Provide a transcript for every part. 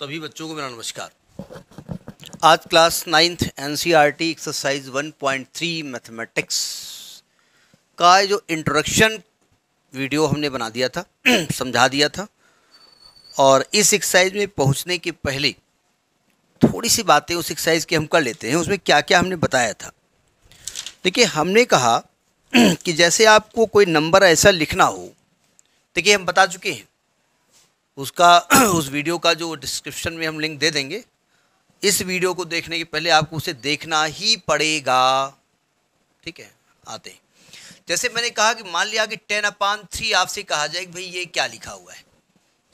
सभी बच्चों को मेरा नमस्कार आज class ninth an exercise 1.3 mathematics का जो इंट्रोडक्शन वीडियो हमने बना दिया था समझा दिया था और इस एक्सरसाइज में पहुंचने के पहले थोड़ी सी बातें उस एक्सरसाइज की हम कर लेते हैं उसमें क्या क्या हमने बताया था देखिए हमने कहा कि जैसे आपको कोई नंबर ऐसा लिखना हो देखिए हम बता चुके हैं उसका उस वीडियो का जो डिस्क्रिप्शन में हम लिंक दे देंगे इस वीडियो को देखने के पहले आपको उसे देखना ही पड़ेगा ठीक है आते हैं जैसे मैंने कहा कि मान लिया कि टेन अपान थ्री आपसे कहा जाए कि भाई ये क्या लिखा हुआ है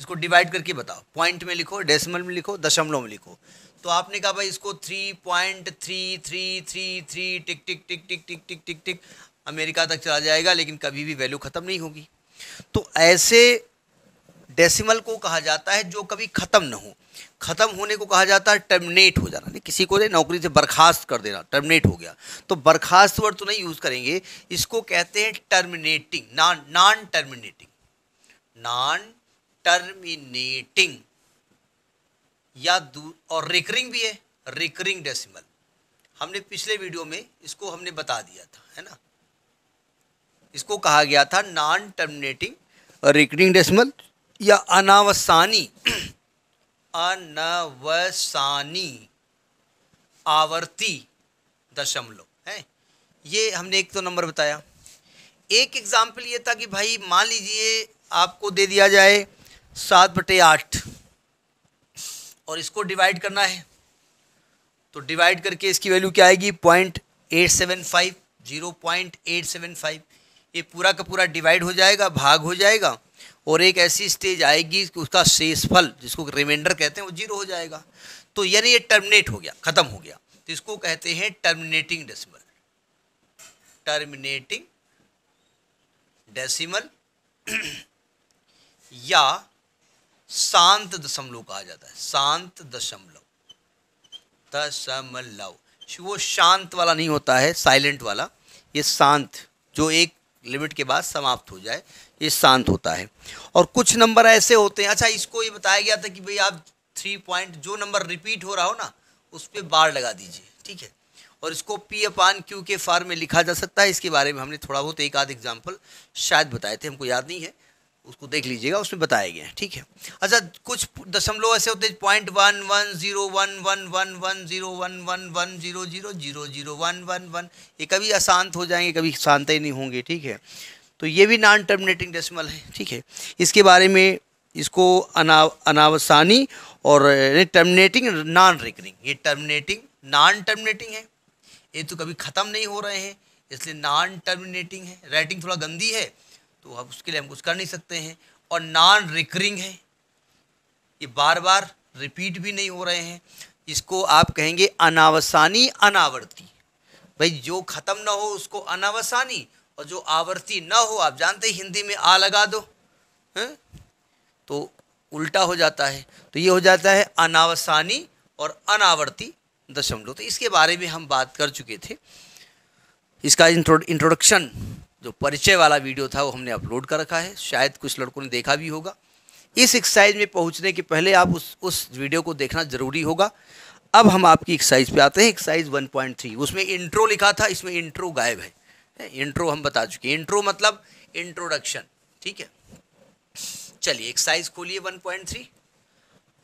इसको डिवाइड करके बताओ पॉइंट में लिखो डेसिमल में लिखो दशमलव में लिखो तो आपने कहा भाई इसको three point three three three three tick tick tick tick tick tick tick tick America तक चला जाएगा लेकिन कभी भी वैल्यू ख़त्म नहीं होगी तो ऐसे डेसिमल को कहा जाता है जो कभी ख़त्म न हो ख़त्म होने को कहा जाता है टर्मिनेट हो जाना नहीं किसी को नौकरी से बर्खास्त कर देना टर्मिनेट हो गया तो बर्खास्त वर्ड तो नहीं यूज़ करेंगे इसको कहते हैं terminating non non terminating non terminating या और रिकरिंग भी है रिकरिंग डेसिमल हमने पिछले वीडियो में इसको हमने बता दिया था है ना इसको कहा गया था नॉन टर्मिनेटिंग रिकरिंग डेसिमल या अनावसानी अनवसानी आवर्ती दशमलव है ये हमने एक तो नंबर बताया एक एग्ज़ाम्पल ये था कि भाई मान लीजिए आपको दे दिया जाए सात बटे आठ और इसको डिवाइड करना है तो डिवाइड करके इसकी वैल्यू क्या आएगी point eight seven five zero point eight seven five ये पूरा का पूरा डिवाइड हो जाएगा भाग हो जाएगा और एक ऐसी स्टेज आएगी कि उसका शेषफल जिसको रिमाइंडर कहते हैं वो जीरो हो जाएगा तो यानी ये टर्मिनेट हो गया ख़त्म हो गया तो इसको कहते हैं टर्मिनेटिंग डेसिमल टर्मिनेटिंग डेसिमल या शांत दशमलव कहा जाता है शांत दशमलव दशमलव वो शांत वाला नहीं होता है साइलेंट वाला ये शांत जो एक लिमिट के बाद समाप्त हो जाए ये शांत होता है और कुछ नंबर ऐसे होते हैं अच्छा इसको ये बताया गया था कि भाई आप थ्री पॉइंट जो नंबर रिपीट हो रहा हो ना उस पर बार लगा दीजिए ठीक है और इसको पी एफ आन क्यू के फॉर्म में लिखा जा सकता है इसके बारे में हमने थोड़ा बहुत एक आध एग्जाम्पल शायद बताए थे हमको याद नहीं है उसको देख लीजिएगा उसमें बताया गया है ठीक है अच्छा कुछ दशमलव ऐसे होते हैं point one one zero one one one one zero one one one zero zero zero zero one one one ये कभी अशांत हो जाएंगे कभी शांत ही नहीं होंगे ठीक है तो ये भी नॉन टर्मिनेटिंग डेसिमल है ठीक है इसके बारे में इसको अनाव अनावसानी और टर्मिनेटिंग नॉन रिकरिंग ये टर्मिनेटिंग नॉन टर्मिनेटिंग है ये तो कभी ख़त्म नहीं हो रहे हैं इसलिए नॉन टर्मिनेटिंग है राइटिंग थोड़ा गंदी है तो अब उसके लिए हम कुछ कर नहीं सकते हैं और नॉन रिकरिंग है ये बार बार रिपीट भी नहीं हो रहे हैं इसको आप कहेंगे अनावसानी अनावर्ती भाई जो ख़त्म ना हो उसको अनावसानी और जो आवर्ती ना हो आप जानते हैं हिंदी में आ लगा दो हैं तो उल्टा हो जाता है तो ये हो जाता है अनावसानी और अनावर्ती दशमलव तो इसके बारे में हम बात कर चुके थे इसका इंट्रोडक्शन जो परिचय वाला वीडियो था वो हमने अपलोड कर रखा है शायद कुछ लड़कों ने देखा भी होगा इस एक्सरसाइज में पहुंचने के पहले आप उस उस वीडियो को देखना ज़रूरी होगा अब हम आपकी एक्सरसाइज पे आते हैं एक्सरसाइज 1.3 उसमें इंट्रो लिखा था इसमें इंट्रो गायब है इंट्रो हम बता चुके हैं इंट्रो मतलब इंट्रोडक्शन ठीक है चलिए एक्सरसाइज खोलिए 1.3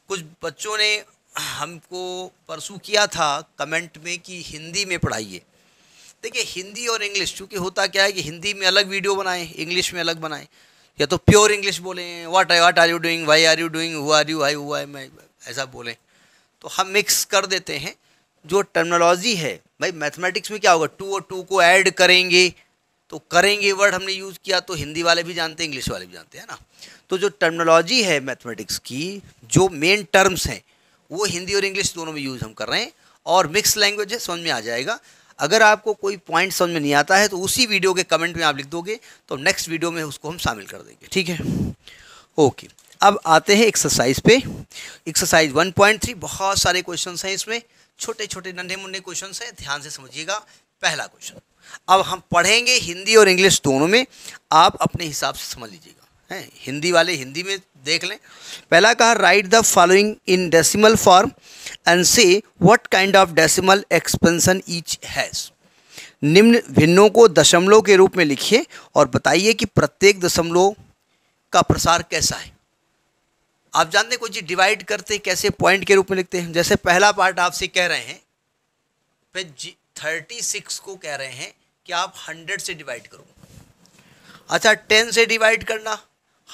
कुछ बच्चों ने हमको परसू किया था कमेंट में कि हिंदी में पढ़ाइए देखिए हिंदी और इंग्लिश चूँकि होता क्या है कि हिंदी में अलग वीडियो बनाएं इंग्लिश में अलग बनाएं या तो प्योर इंग्लिश बोलें what I what are you doing why are you doing who are you I हुआ आई मैं ऐसा बोलें तो हम मिक्स कर देते हैं जो टर्मिनोलॉजी है भाई मैथमेटिक्स में क्या होगा टू और टू को ऐड करेंगे तो करेंगे वर्ड हमने यूज़ किया तो हिंदी वाले भी जानते हैं इंग्लिश वाले भी जानते हैं ना तो जो टर्मिनोलॉजी है मैथमेटिक्स की जो मेन टर्म्स हैं वो हिंदी और इंग्लिश दोनों में यूज़ हम कर रहे हैं और मिक्स लैंग्वेज है समझ में आ जाएगा अगर आपको कोई पॉइंट समझ में नहीं आता है तो उसी वीडियो के कमेंट में आप लिख दोगे तो नेक्स्ट वीडियो में उसको हम शामिल कर देंगे ठीक है ओके अब आते हैं एक्सरसाइज पे एक्सरसाइज 1.3 बहुत सारे क्वेश्चंस हैं इसमें छोटे छोटे नन्हे मुन्ने क्वेश्चन हैं ध्यान से समझिएगा पहला क्वेश्चन अब हम पढ़ेंगे हिंदी और इंग्लिश दोनों में आप अपने हिसाब से समझ लीजिएगा हैं हिंदी वाले हिंदी में देख लें पहला कहा write the following in decimal form and say what kind of decimal expansion each has निम्न भिन्नों को दशमलव के रूप में लिखिए और बताइए कि प्रत्येक दशमलव का प्रसार कैसा है आप जानते हैं कोई चीज़ डिवाइड करते कैसे पॉइंट के रूप में लिखते हैं जैसे पहला पार्ट आपसे कह रहे हैं थर्टी सिक्स को कह रहे हैं कि आप हंड्रेड से डिवाइड करो अच्छा टेन से डिवाइड करना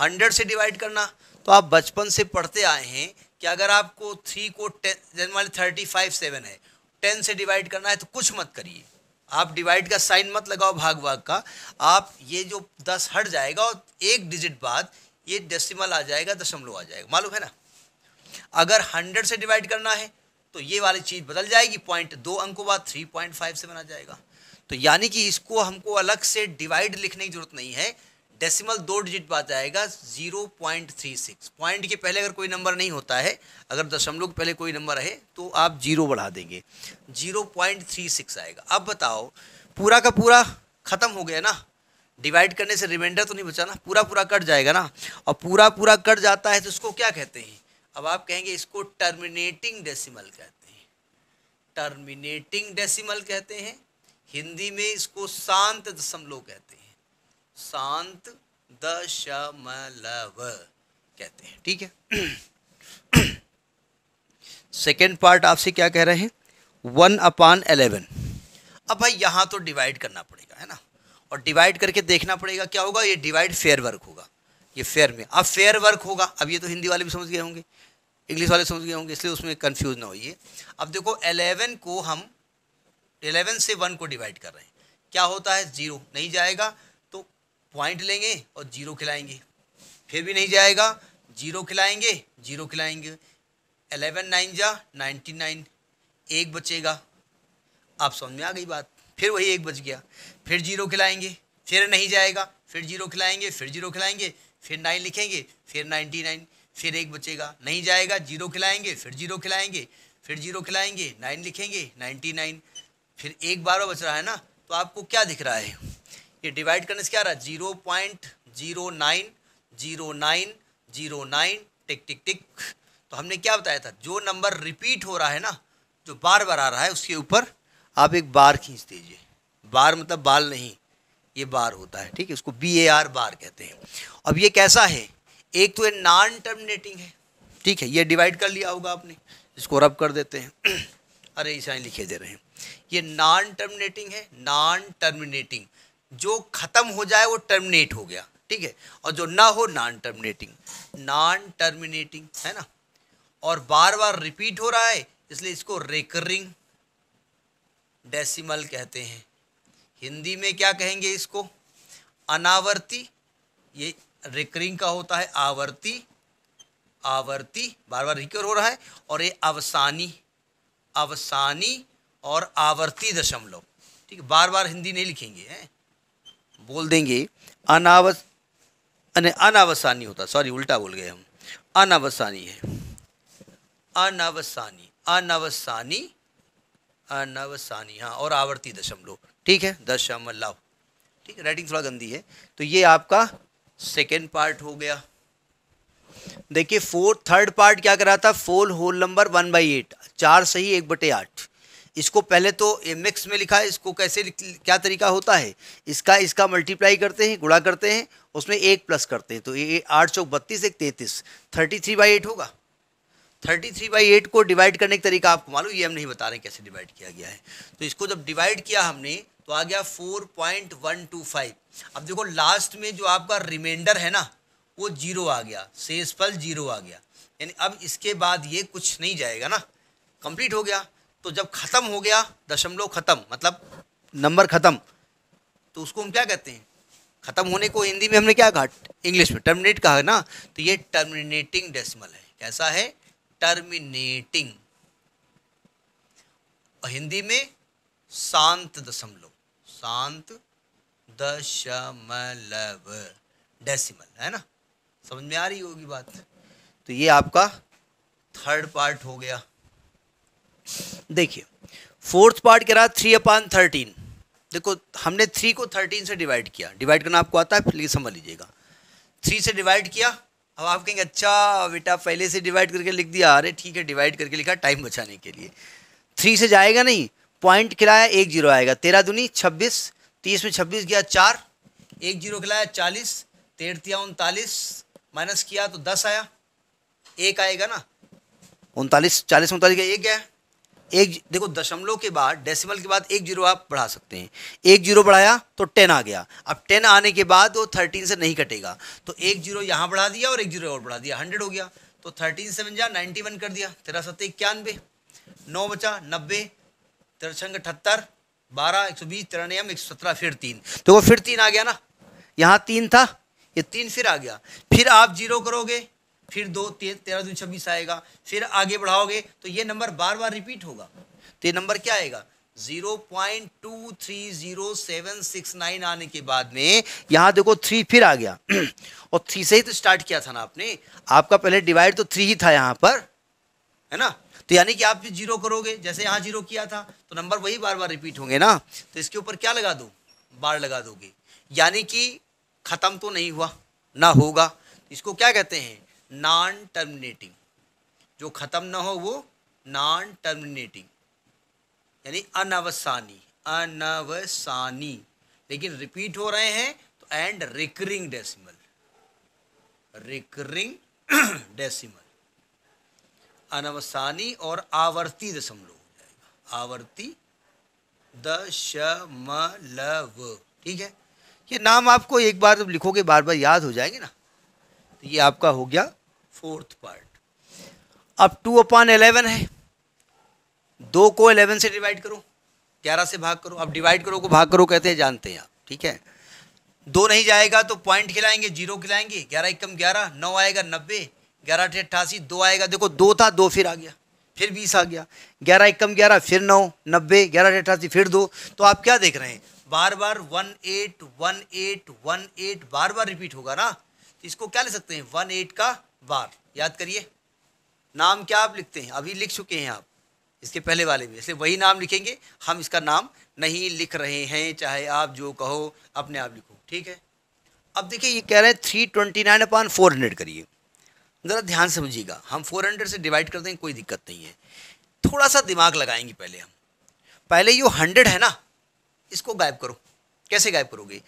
हंड्रेड से डिवाइड करना तो आप बचपन से पढ़ते आए हैं कि अगर आपको थ्री को टेन जैसे मान थर्टी फाइव सेवन है टेन से डिवाइड करना है तो कुछ मत करिए आप डिवाइड का साइन मत लगाओ भाग भाग का आप ये जो दस हट जाएगा और एक डिजिट बाद ये डेसिमल आ जाएगा दशमलव आ जाएगा मालूम है ना अगर हंड्रेड से डिवाइड करना है तो ये वाली चीज़ बदल जाएगी पॉइंट दो अंकों बाद थ्री पॉइंट फाइव से बना जाएगा तो यानी कि इसको हमको अलग से डिवाइड लिखने की जरूरत नहीं है डेसिमल दो डिजिट बाद जाएगा zero point three six point के पहले अगर कोई नंबर नहीं होता है अगर दशमलव के पहले कोई नंबर है तो आप जीरो बढ़ा देंगे जीरो पॉइंट थ्री सिक्स आएगा अब बताओ पूरा का पूरा ख़त्म हो गया ना डिवाइड करने से रिमाइंडर तो नहीं बचाना पूरा पूरा कट जाएगा ना और पूरा पूरा कट जाता है तो इसको क्या कहते हैं अब आप कहेंगे इसको टर्मिनेटिंग डेसिमल कहते हैं टर्मिनेटिंग डेसिमल कहते हैं हिंदी में इसको शांत दशमलव कहते हैं शांत दशमलव कहते हैं ठीक है सेकेंड पार्ट आपसे क्या कह रहे हैं वन अपान एलेवन अब भाई यहाँ तो डिवाइड करना पड़ेगा है ना और डिवाइड करके देखना पड़ेगा क्या होगा ये डिवाइड फेयर वर्क होगा ये फेयर में अब फेयर वर्क होगा अब ये तो हिंदी वाले भी समझ गए होंगे इंग्लिश वाले समझ गए होंगे इसलिए उसमें कन्फ्यूज ना होइए अब देखो एलेवन को हम एलेवन से वन को डिवाइड कर रहे हैं क्या होता है जीरो नहीं जाएगा तो पॉइंट लेंगे और जीरो खिलाएंगे फिर भी नहीं जाएगा जीरो खिलाएंगे जीरो खिलाएंगे एलेवन नाइन जा नाइन्टी नाइन एक बचेगा आप समझ में आ गई बात फिर वही एक बच गया फिर जीरो खिलाएंगे फिर नहीं जाएगा फिर जीरो खिलाएंगे फिर जीरो खिलाएंगे फिर नाइन लिखेंगे फिर नाइन्टी नाइन फिर एक बचेगा नहीं जाएगा जीरो खिलाएंगे फिर जीरो खिलाएंगे फिर जीरो खिलाएंगे नाइन लिखेंगे नाइन्टी नाइन फिर एक बारह बच रहा है ना तो आपको क्या दिख रहा है ये डिवाइड करने से क्या आ रहा है zero point zero nine zero nine zero nine tick tick tick तो हमने क्या बताया था जो नंबर रिपीट हो रहा है ना जो बार बार आ रहा है उसके ऊपर आप एक बार खींच दीजिए बार मतलब बाल नहीं ये बार होता है ठीक है उसको बी ए आर बार कहते हैं अब ये कैसा है एक तो ये नॉन टर्मिनेटिंग है ठीक है ये डिवाइड कर लिया होगा आपने इसको रब कर देते हैं अरे ईसाई लिखे दे रहे हैं ये नॉन टर्मिनेटिंग है नॉन टर्मिनेटिंग जो ख़त्म हो जाए वो टर्मिनेट हो गया ठीक है और जो ना हो नॉन टर्मिनेटिंग नॉन टर्मिनेटिंग है ना और बार बार रिपीट हो रहा है इसलिए इसको रेकरिंग डेसिमल कहते हैं हिंदी में क्या कहेंगे इसको अनावर्ती ये रिकरिंग का होता है आवर्ती आवर्ती बार बार रिकर हो रहा है और ये अवसानी अवसानी और आवर्ती दशमलव ठीक है बार बार हिंदी नहीं लिखेंगे हैं बोल देंगे अनाव अनावसानी होता सॉरी उल्टा बोल गए हम अनावसानी है अनावसानी अनावसानी अनावसानी हाँ और आवर्ती दशमलव ठीक है दस शाम अल्लाह ठीक है राइटिंग थोड़ा गंदी है तो ये आपका सेकेंड पार्ट हो गया देखिए फोर थर्ड पार्ट क्या करा था फोल whole number one by eight चार सही एक बटे आठ इसको पहले तो मिक्स में लिखा है इसको कैसे क्या तरीका होता है इसका इसका मल्टीप्लाई करते हैं गुड़ा करते हैं उसमें एक प्लस करते हैं तो ये आठ सौ बत्तीस एक तैंतीस थर्टी थ्री बाई एट होगा थर्टी थ्री बाई एट को डिवाइड करने का तरीका आपको मालूम ये हम नहीं बता रहे कैसे डिवाइड किया गया है तो इसको जब डिवाइड किया हमने तो आ गया four point one two five अब देखो लास्ट में जो आपका रिमाइंडर है ना वो जीरो आ गया फल जीरो आ गया यानी अब इसके बाद ये कुछ नहीं जाएगा ना कंप्लीट हो गया तो जब ख़त्म हो गया दशमलव ख़त्म मतलब नंबर ख़त्म तो उसको हम क्या कहते हैं ख़त्म होने को हिंदी में हमने क्या कहा इंग्लिश में टर्मिनेट कहा ना तो ये टर्मिनेटिंग डेसिमल है कैसा है टर्मिनेटिंग हिंदी में शांत दशमलव शांत दशमलव डेसिमल है ना समझ में आ रही होगी बात तो ये आपका थर्ड पार्ट हो गया देखिए फोर्थ पार्ट कह रहा थ्री अपान थर्टीन देखो हमने थ्री को थर्टीन से डिवाइड किया डिवाइड करना आपको आता है लेकिन समझ लीजिएगा थ्री से डिवाइड किया अब आप कहेंगे अच्छा बेटा पहले से डिवाइड करके लिख दिया अरे ठीक है डिवाइड करके लिखा टाइम बचाने के लिए थ्री से जाएगा नहीं पॉइंट खिलाया एक जीरो आएगा तेरह दुनी छब्बीस तीस में छब्बीस गया चार एक जीरो खिलाया चालीस तेरतिया उनतालीस माइनस किया तो दस आया एक आएगा ना उनतालीस चालीस उनतालीस गया एक गया एक देखो दशमलव के बाद डेसिमल के बाद एक जीरो आप बढ़ा सकते हैं एक जीरो बढ़ाया तो टेन आ गया अब टेन आने के बाद वो थर्टीन से नहीं कटेगा तो एक जीरो यहाँ बढ़ा दिया और एक जीरो और बढ़ा दिया हंड्रेड हो गया तो थर्टीन सेवन जा नाइन्टी वन कर दिया तेरह सत्तर इक्यानवे नौ बचा नब्बे तिरछंग अठहत्तर बारह एक सौ बीस तिरानवे एक सौ सत्रह फिर तीन तो वो फिर तीन आ गया ना यहाँ तीन था ये तीन फिर आ गया फिर आप जीरो करोगे फिर दो ते, तेरह दून छब्बीस आएगा फिर आगे बढ़ाओगे तो ये नंबर बार बार रिपीट होगा तो ये नंबर क्या आएगा zero point two three zero seven six nine आने के बाद में यहाँ देखो थ्री फिर आ गया और थ्री से ही तो स्टार्ट किया था ना आपने आपका पहले डिवाइड तो थ्री ही था यहाँ पर है ना तो यानी कि आप भी जीरो करोगे जैसे यहाँ जीरो किया था तो नंबर वही बार बार रिपीट होंगे ना तो इसके ऊपर क्या लगा दो बार लगा दोगे यानी कि ख़त्म तो नहीं हुआ ना होगा इसको क्या कहते हैं नॉन टर्मिनेटिंग जो ख़त्म ना हो वो नॉन टर्मिनेटिंग यानी अनवसानी अनवसानी लेकिन रिपीट हो रहे हैं तो and recurring decimal recurring decimal अनवसानी और आवर्ती दशमलव हो जाएगा आवर्ती दशमलव ठीक है ये नाम आपको एक बार जब लिखोगे बार बार याद हो जाएंगे ना तो ये आपका हो गया फोर्थ पार्ट अब टू अपॉन एलेवन है दो को एलेवन से डिवाइड करो ग्यारह से भाग करो अब डिवाइड करो को भाग करो कहते हैं जानते हैं आप ठीक है दो नहीं जाएगा तो पॉइंट खिलाएंगे जीरो खिलाएंगे ग्यारह एक कम ग्यारह नौ आएगा नब्बे ग्यारह अठे अट्ठासी दो आएगा देखो दो था दो फिर आ गया फिर बीस आ गया ग्यारह एकम ग्यारह फिर नौ नब्बे ग्यारह अठे अट्ठासी फिर दो तो आप क्या देख रहे हैं बार बार one eight one eight one eight बार बार रिपीट होगा ना तो इसको क्या ले सकते हैं वन एट का बार याद करिए नाम क्या आप लिखते हैं अभी लिख चुके हैं आप इसके पहले वाले में इसलिए वही नाम लिखेंगे हम इसका नाम नहीं लिख रहे हैं चाहे आप जो कहो अपने आप लिखो ठीक है अब देखिए ये कह रहे हैं three twenty nine upon four hundred करिए ज़रा ध्यान समझिएगा हम 400 से डिवाइड कर देंगे कोई दिक्कत नहीं है थोड़ा सा दिमाग लगाएंगे पहले हम पहले ये हंड्रेड है ना इसको गायब करो कैसे गायब करोगे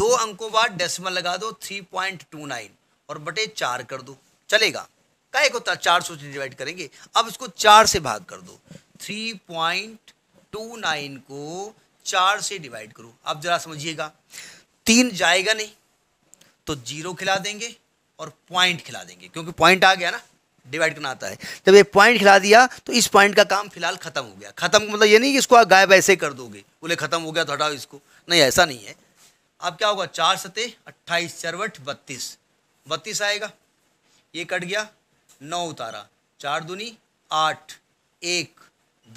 दो अंकों बाद डेसिमल लगा दो थ्री पॉइंट टू नाइन और बटे चार कर दो चलेगा का एक होता चार सौ से डिवाइड करेंगे अब इसको चार से भाग कर दो थ्री पॉइंट टू नाइन को चार से डिवाइड करो अब ज़रा समझिएगा तीन जाएगा नहीं तो जीरो खिला देंगे और पॉइंट खिला देंगे क्योंकि पॉइंट आ गया ना डिवाइड करना आता है जब ये पॉइंट खिला दिया तो इस पॉइंट का काम फिलहाल खत्म हो गया खत्म मतलब ये नहीं कि इसको आप गायब ऐसे कर दोगे बोले खत्म हो गया तो हटाओ इसको नहीं ऐसा नहीं है अब क्या होगा चार सते अट्ठाईस चरवट बत्तीस बत्तीस आएगा ये कट गया नौ उतारा चार दुनी आठ एक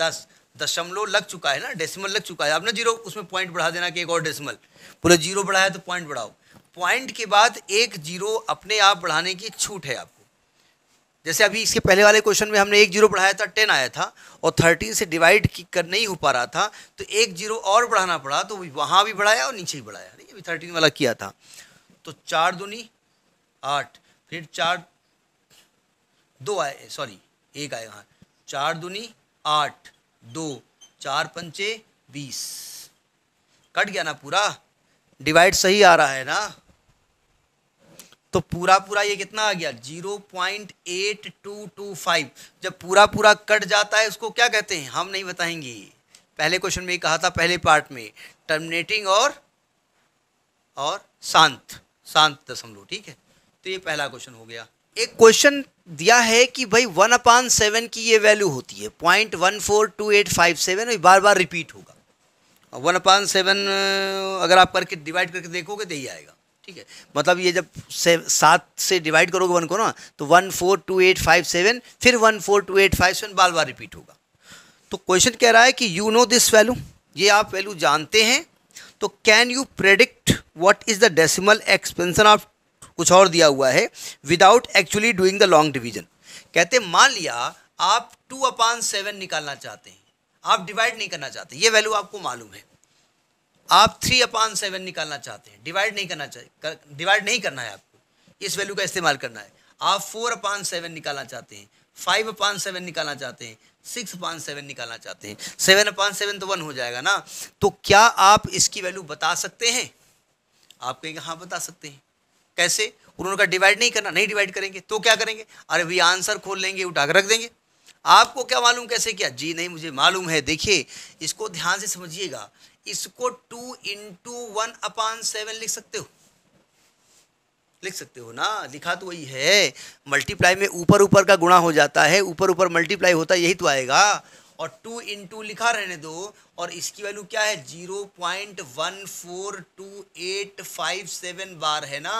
दस दशमलव लग चुका है ना डेसिमल लग चुका है आपने जीरो उसमें पॉइंट बढ़ा देना कि एक और डेसिमल बोले जीरो बढ़ाया तो पॉइंट बढ़ाओ पॉइंट के बाद एक जीरो अपने आप बढ़ाने की छूट है आपको जैसे अभी इसके पहले वाले क्वेश्चन में हमने एक जीरो बढ़ाया था टेन आया था और थर्टीन से डिवाइड कर नहीं हो पा रहा था तो एक जीरो और बढ़ाना पड़ा तो वहाँ भी बढ़ाया और नीचे भी बढ़ाया नहीं अभी थर्टीन वाला किया था तो चार दूनी आठ फिर चार दो आए सॉरी एक आए वहाँ चार दूनी आठ दो चार पंचे बीस कट गया ना पूरा डिवाइड सही आ रहा है ना तो पूरा पूरा ये कितना आ गया zero point eight two two five जब पूरा पूरा कट जाता है उसको क्या कहते हैं हम नहीं बताएंगे पहले क्वेश्चन में कहा था पहले पार्ट में टर्मिनेटिंग और और शांत शांत दशमलव ठीक है तो ये पहला क्वेश्चन हो गया एक क्वेश्चन दिया है कि भाई वन अपान सेवन की ये वैल्यू होती है point one four two eight five seven बार बार रिपीट होगा वन अपान सेवन अगर आप करके डिवाइड करके देखोगे तो ही आएगा ठीक है मतलब ये जब से सात से डिवाइड करोगे वन को ना तो one four two eight five seven फिर one four two eight five seven बार बार रिपीट होगा तो क्वेश्चन कह रहा है कि यू नो दिस वैल्यू ये आप वैल्यू जानते हैं तो can you predict what is the decimal expansion of कुछ और दिया हुआ है without actually doing the long division कहते मान लिया आप टू अपान सेवन निकालना चाहते हैं आप डिवाइड नहीं करना चाहते ये वैल्यू आपको मालूम है आप थ्री अपान सेवन निकालना चाहते हैं डिवाइड नहीं करना चाहिए डिवाइड नहीं करना है आपको इस वैल्यू का इस्तेमाल करना है आप फोर अपान सेवन निकालना चाहते हैं फाइव अपान सेवन निकालना चाहते हैं सिक्स अपान सेवन निकालना चाहते हैं सेवन अपान सेवन तो वन हो जाएगा ना तो क्या आप इसकी वैल्यू बता सकते हैं आप कहेंगे हाँ बता सकते हैं कैसे उन्होंने कहा डिवाइड नहीं करना नहीं डिवाइड करेंगे तो क्या करेंगे अरे भैया आंसर खोल लेंगे उठा कर रख देंगे आपको क्या मालूम कैसे किया जी नहीं मुझे मालूम है देखिए इसको ध्यान से समझिएगा इसको two into one upon seven लिख सकते हो लिख सकते हो ना लिखा तो वही है मल्टीप्लाई में ऊपर ऊपर का गुणा हो जाता है ऊपर ऊपर मल्टीप्लाई होता है यही तो आएगा और टू इन टू लिखा रहने दो और इसकी वैल्यू क्या है zero point one four two eight five seven bar है ना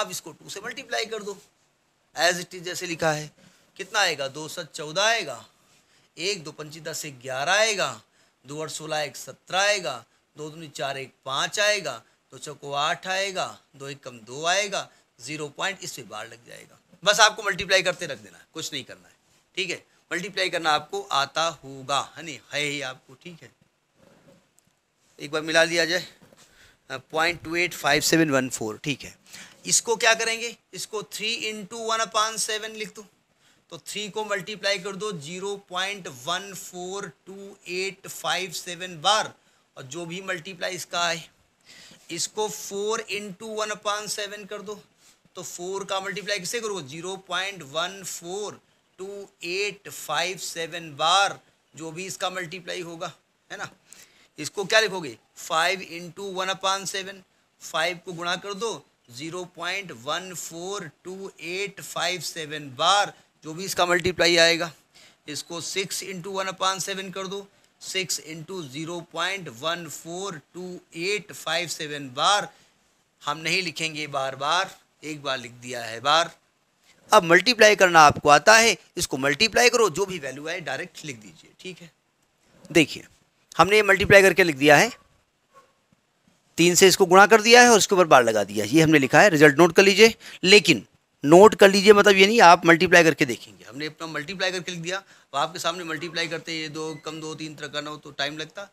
आप इसको टू से मल्टीप्लाई कर दो एज इट इज जैसे लिखा है कितना आएगा दो सौ चौदह आएगा एक दो पंची दस से ग्यारह आएगा दो और सोलह एक सत्रह आएगा दो दूनी चार एक पाँच आएगा दो चौको आठ आएगा दो एक कम दो आएगा जीरो पॉइंट इस पर बार लग जाएगा बस आपको मल्टीप्लाई करते रख देना है कुछ नहीं करना है ठीक है मल्टीप्लाई करना आपको आता होगा है नहीं है ही आपको ठीक है एक बार मिला दिया जाए point two eight five seven one four ठीक है इसको क्या करेंगे इसको three into one upon seven लिख दो तो थ्री को मल्टीप्लाई कर दो zero point one four two eight five seven bar और जो भी मल्टीप्लाई इसका है इसको four into one upon seven कर दो तो फोर का मल्टीप्लाई किसे करो zero point one four two eight five seven bar जो भी इसका मल्टीप्लाई होगा है ना इसको क्या लिखोगे five into one upon seven five को गुणा कर दो zero point one four two eight five seven bar जो भी इसका मल्टीप्लाई आएगा इसको six into one upon seven कर दो six into zero point one four two eight five seven bar हम नहीं लिखेंगे बार बार एक बार लिख दिया है बार अब मल्टीप्लाई करना आपको आता है इसको मल्टीप्लाई करो जो भी वैल्यू आए डायरेक्ट लिख दीजिए ठीक है देखिए हमने ये मल्टीप्लाई करके लिख दिया है तीन से इसको गुणा कर दिया है और इसके ऊपर बार लगा दिया ये हमने लिखा है रिजल्ट नोट कर लीजिए लेकिन नोट कर लीजिए मतलब ये नहीं आप मल्टीप्लाई करके देखेंगे हमने अपना मल्टीप्लाई करके लिख दिया अब आपके सामने मल्टीप्लाई करते ये दो कम दो तीन तरह करना हो तो टाइम लगता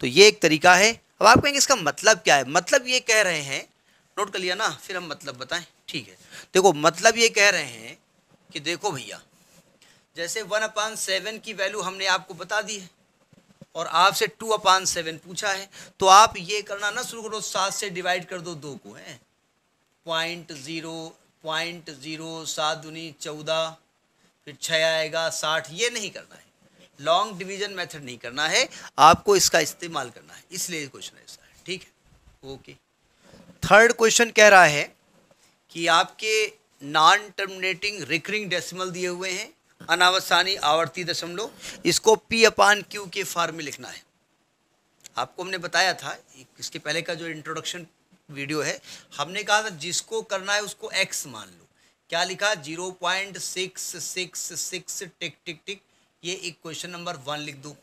तो ये एक तरीका है अब आप कहेंगे इसका मतलब क्या है मतलब ये कह रहे हैं नोट कर लिया ना फिर हम मतलब बताएं ठीक है देखो मतलब ये कह रहे हैं कि देखो भैया जैसे वन अपान सेवन की वैल्यू हमने आपको बता दी है और आपसे टू अपान सेवन पूछा है तो आप ये करना ना शुरू करो सात से डिवाइड कर दो दो को है पॉइंट ज़ीरो पॉइंट ज़ीरो सात दुनी चौदह फिर छः आएगा साठ ये नहीं करना है लॉन्ग डिवीजन मेथड नहीं करना है आपको इसका इस्तेमाल करना है इसलिए क्वेश्चन ऐसा है ठीक है ओके थर्ड क्वेश्चन कह रहा है कि आपके नॉन टर्मिनेटिंग रिकरिंग डेसिमल दिए हुए हैं अनावसानी आवर्ती दशमलव इसको पी अपान क्यू के फॉर्म में लिखना है आपको हमने बताया था इसके पहले का जो इंट्रोडक्शन वीडियो है हमने कहा था जिसको करना है उसको एक्स मान लो क्या लिखा zero point six six six tick tick tick ये एक क्वेश्चन नंबर वन लिख दो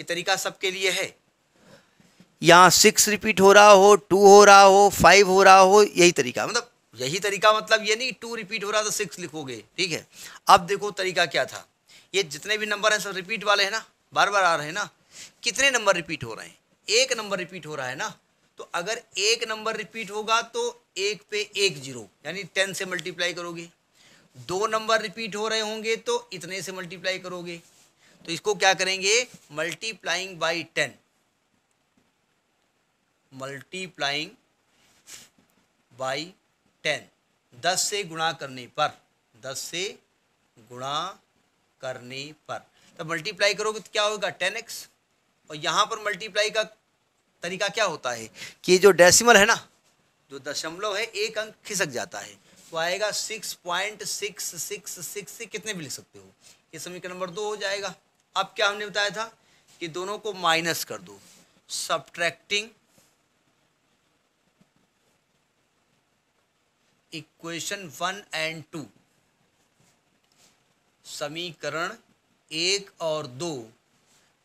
ये तरीका सबके लिए है यहाँ सिक्स रिपीट हो रहा हो टू हो रहा हो फाइव हो रहा हो यही तरीका मतलब यही तरीका मतलब ये नहीं टू रिपीट हो रहा तो सिक्स लिखोगे ठीक है अब देखो तरीका क्या था ये जितने भी नंबर हैं सब रिपीट वाले हैं ना बार बार आ रहे हैं ना कितने नंबर रिपीट हो रहे हैं एक नंबर रिपीट हो रहा है ना तो अगर एक नंबर रिपीट होगा तो एक पे एक जीरो यानी टेन से मल्टीप्लाई करोगे दो नंबर रिपीट हो रहे होंगे तो इतने से मल्टीप्लाई करोगे तो इसको क्या करेंगे multiplying by ten multiplying by ten दस से गुणा करने पर दस से गुणा करने पर तो मल्टीप्लाई करोगे तो क्या होगा टेन एक्स और यहाँ पर मल्टीप्लाई का तरीका क्या होता है कि जो डेसिमल है ना जो दशमलव है एक अंक खिसक जाता है तो आएगा six point six six six से कितने भी लिख सकते हो ये समीकरण नंबर दो हो जाएगा अब क्या हमने बताया था कि दोनों को माइनस कर दो subtracting equation one and two समीकरण एक और दो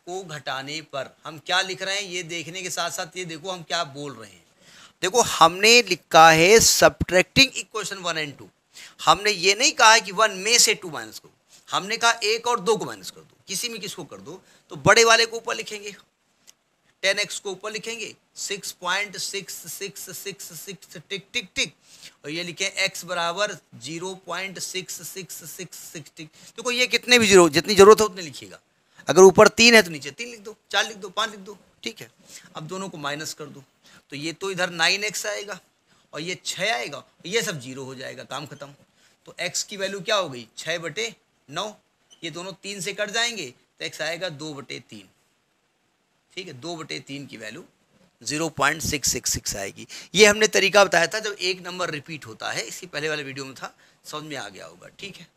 को घटाने पर हम क्या लिख रहे हैं ये देखने के साथ साथ ये देखो हम क्या बोल रहे हैं देखो हमने लिखा है subtracting equation one and two हमने ये नहीं कहा है कि वन में से टू माइनस करो हमने कहा एक और दो को माइनस कर दो किसी में किसको कर दो तो बड़े वाले को ऊपर लिखेंगे टेन एक्स को ऊपर लिखेंगे six point six six six six tick tick tick और ये लिखे एक्स बराबर zero point six six six six tick देखो ये कितने भी जीरो जितनी जरूरत है उतने लिखिएगा अगर ऊपर तीन है तो नीचे तीन लिख दो चार लिख दो पाँच लिख दो ठीक है अब दोनों को माइनस कर दो तो ये तो इधर नाइन एक्स आएगा और ये छः आएगा ये सब जीरो हो जाएगा काम खत्म तो एक्स की वैल्यू क्या हो गई छः बटे नौ ये दोनों तीन से कट जाएंगे तो एक्स आएगा दो बटे तीन ठीक है दो बटे तीन की value zero point six six six आएगी ये हमने तरीका बताया था जब एक नंबर रिपीट होता है इसी पहले वाले वीडियो में था समझ में आ गया होगा ठीक है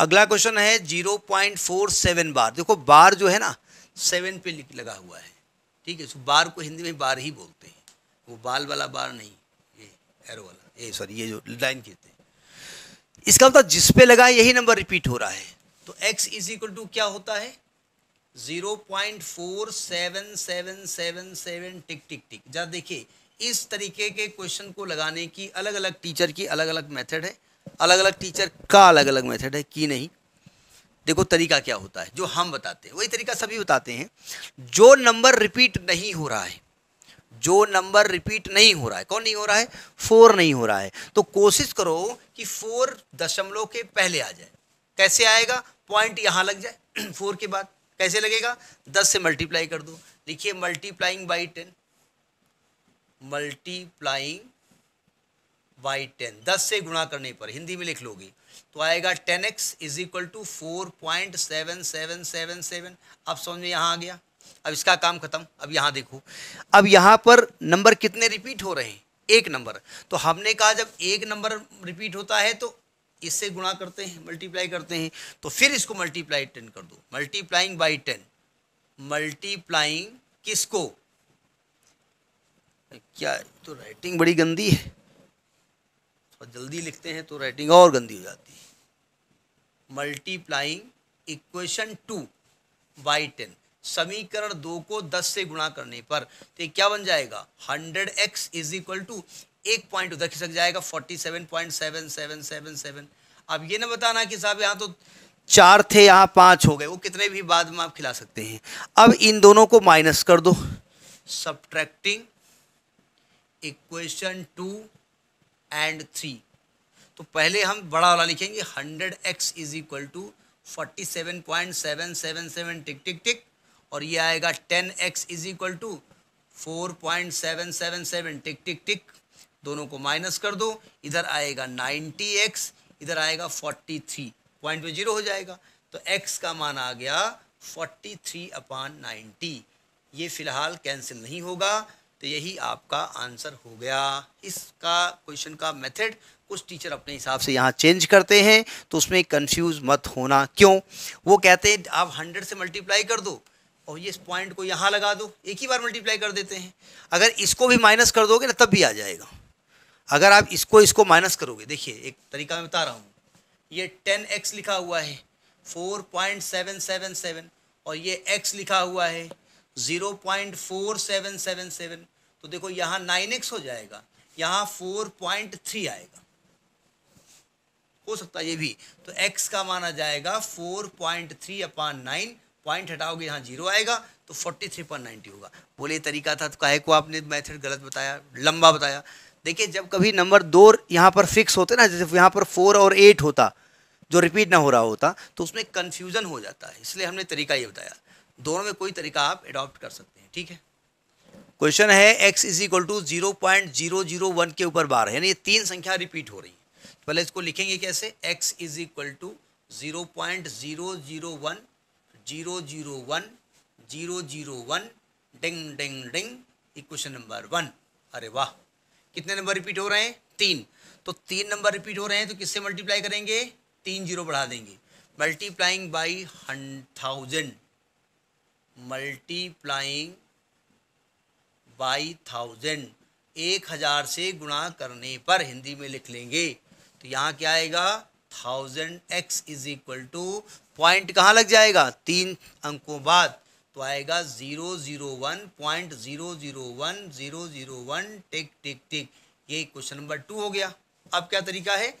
अगला क्वेश्चन है zero point four seven bar देखो बार जो है ना सेवन पे लिख लगा हुआ है ठीक है सो बार को हिंदी में बार ही बोलते हैं वो बाल वाला बार नहीं ये एरो वाला ये सॉरी ये जो लाइन कहते हैं इसका मतलब जिस पे लगा है यही नंबर रिपीट हो रहा है तो x इज इक्वल टू क्या होता है zero point four seven seven seven seven tick tick tick जरा देखिए इस तरीके के क्वेश्चन को लगाने की अलग अलग टीचर की अलग अलग मेथड है अलग अलग टीचर का अलग अलग मेथड है कि नहीं देखो तरीका क्या होता है जो हम बताते हैं वही तरीका सभी बताते हैं जो नंबर रिपीट नहीं हो रहा है जो नंबर रिपीट नहीं हो रहा है कौन नहीं हो रहा है फोर नहीं हो रहा है तो कोशिश करो कि फोर दशमलव के पहले आ जाए कैसे आएगा पॉइंट यहाँ लग जाए फोर के बाद कैसे लगेगा दस से मल्टीप्लाई कर दो लिखिए multiplying by ten multiplying by ten दस से गुणा करने पर हिंदी में लिख लोगे तो आएगा ten x is equal to four point seven seven seven seven अब समझ में यहाँ आ गया अब इसका काम खत्म अब यहाँ देखो अब यहाँ पर नंबर कितने रिपीट हो रहे हैं एक नंबर तो हमने कहा जब एक नंबर रिपीट होता है तो इससे गुणा करते हैं मल्टीप्लाई करते हैं तो फिर इसको मल्टीप्लाई टेन कर दो मल्टीप्लाइंग बाई टेन मल्टीप्लाइंग किसको क्या तो राइटिंग बड़ी गंदी है जल्दी लिखते हैं तो राइटिंग और गंदी हो जाती है multiplying equation two by ten समीकरण दो को दस से गुणा करने पर तो क्या बन जाएगा hundred x is equal to एक पॉइंट उधर खिसक जाएगा forty seven point seven seven seven seven अब ये ना बताना कि साहब यहाँ तो चार थे यहाँ पाँच हो गए वो कितने भी बाद में आप खिला सकते हैं अब इन दोनों को माइनस कर दो subtracting equation two and three तो पहले हम बड़ा वाला लिखेंगे hundred x is equal to forty seven point seven seven seven tick tick tick और ये आएगा ten x is equal to four point seven seven seven tick tick tick दोनों को माइनस कर दो इधर आएगा नाइन्टी एक्स इधर आएगा फोर्टी थ्री पॉइंट में जीरो हो जाएगा तो एक्स का मान आ गया फोर्टी थ्री अपान नाइन्टी ये फ़िलहाल कैंसिल नहीं होगा तो यही आपका आंसर हो गया इसका क्वेश्चन का मेथड कुछ टीचर अपने हिसाब से यहाँ चेंज करते हैं तो उसमें कंफ्यूज मत होना क्यों वो कहते हैं आप हंड्रेड से मल्टीप्लाई कर दो और ये इस पॉइंट को यहाँ लगा दो एक ही बार मल्टीप्लाई कर देते हैं अगर इसको भी माइनस कर दोगे ना तब भी आ जाएगा अगर आप इसको इसको माइनस करोगे देखिए एक तरीका मैं बता रहा हूँ ये टेन एक्स लिखा हुआ है four point seven seven seven और ये एक्स लिखा हुआ है zero point four seven seven seven तो देखो यहाँ नाइन एक्स हो जाएगा यहाँ फोर पॉइंट थ्री आएगा हो सकता है ये भी तो एक्स का माना जाएगा four point three upon nine point हटाओगे यहाँ जीरो आएगा तो फोर्टी थ्री पॉइंट नाइन्टी होगा बोले तरीका था तो काहे को आपने मैथड गलत बताया लंबा बताया देखिए जब कभी नंबर दो यहाँ पर फिक्स होते ना जैसे यहाँ पर फोर और एट होता जो रिपीट ना हो रहा होता तो उसमें कन्फ्यूज़न हो जाता है इसलिए हमने तरीका ये बताया दोनों में कोई तरीका आप एडॉप्ट कर सकते हैं ठीक है क्वेश्चन है x is equal to zero point zero zero one के ऊपर बार यानी ये तीन संख्या रिपीट हो रही है तो पहले इसको लिखेंगे कैसे x is equal to zero point zero zero one zero zero one zero zero one ding ding ding equation number one अरे वाह कितने नंबर रिपीट हो रहे हैं तीन तो तीन नंबर रिपीट हो रहे हैं तो किससे मल्टीप्लाई करेंगे तीन जीरो बढ़ा देंगे multiplying by hundred thousand multiplying by thousand एक हज़ार से गुणा करने पर हिंदी में लिख लेंगे तो यहाँ क्या आएगा thousand x is equal to point कहाँ लग जाएगा तीन अंकों बाद तो आएगा zero zero one point zero zero one zero zero one tick tick tick ये क्वेश्चन नंबर टू हो गया अब क्या तरीका है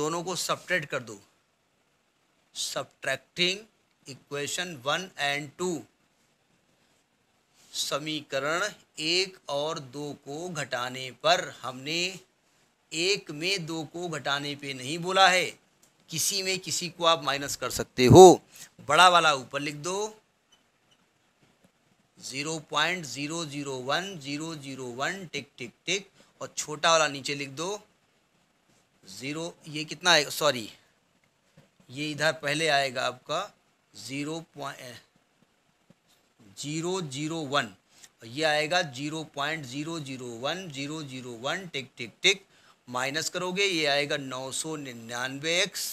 दोनों को सब्ट्रैक्ट कर दो subtracting equation one and two समीकरण एक और दो को घटाने पर हमने एक में दो को घटाने पे नहीं बोला है किसी में किसी को आप माइनस कर सकते हो बड़ा वाला ऊपर लिख दो zero point zero zero one zero zero one tick tick tick और छोटा वाला नीचे लिख दो ज़ीरो ये कितना है सॉरी ये इधर पहले आएगा आपका zero point zero zero one और ये आएगा zero point zero zero one zero zero one tick tick tick minus करोगे ये आएगा नौ सौ निन्यानवे एक्स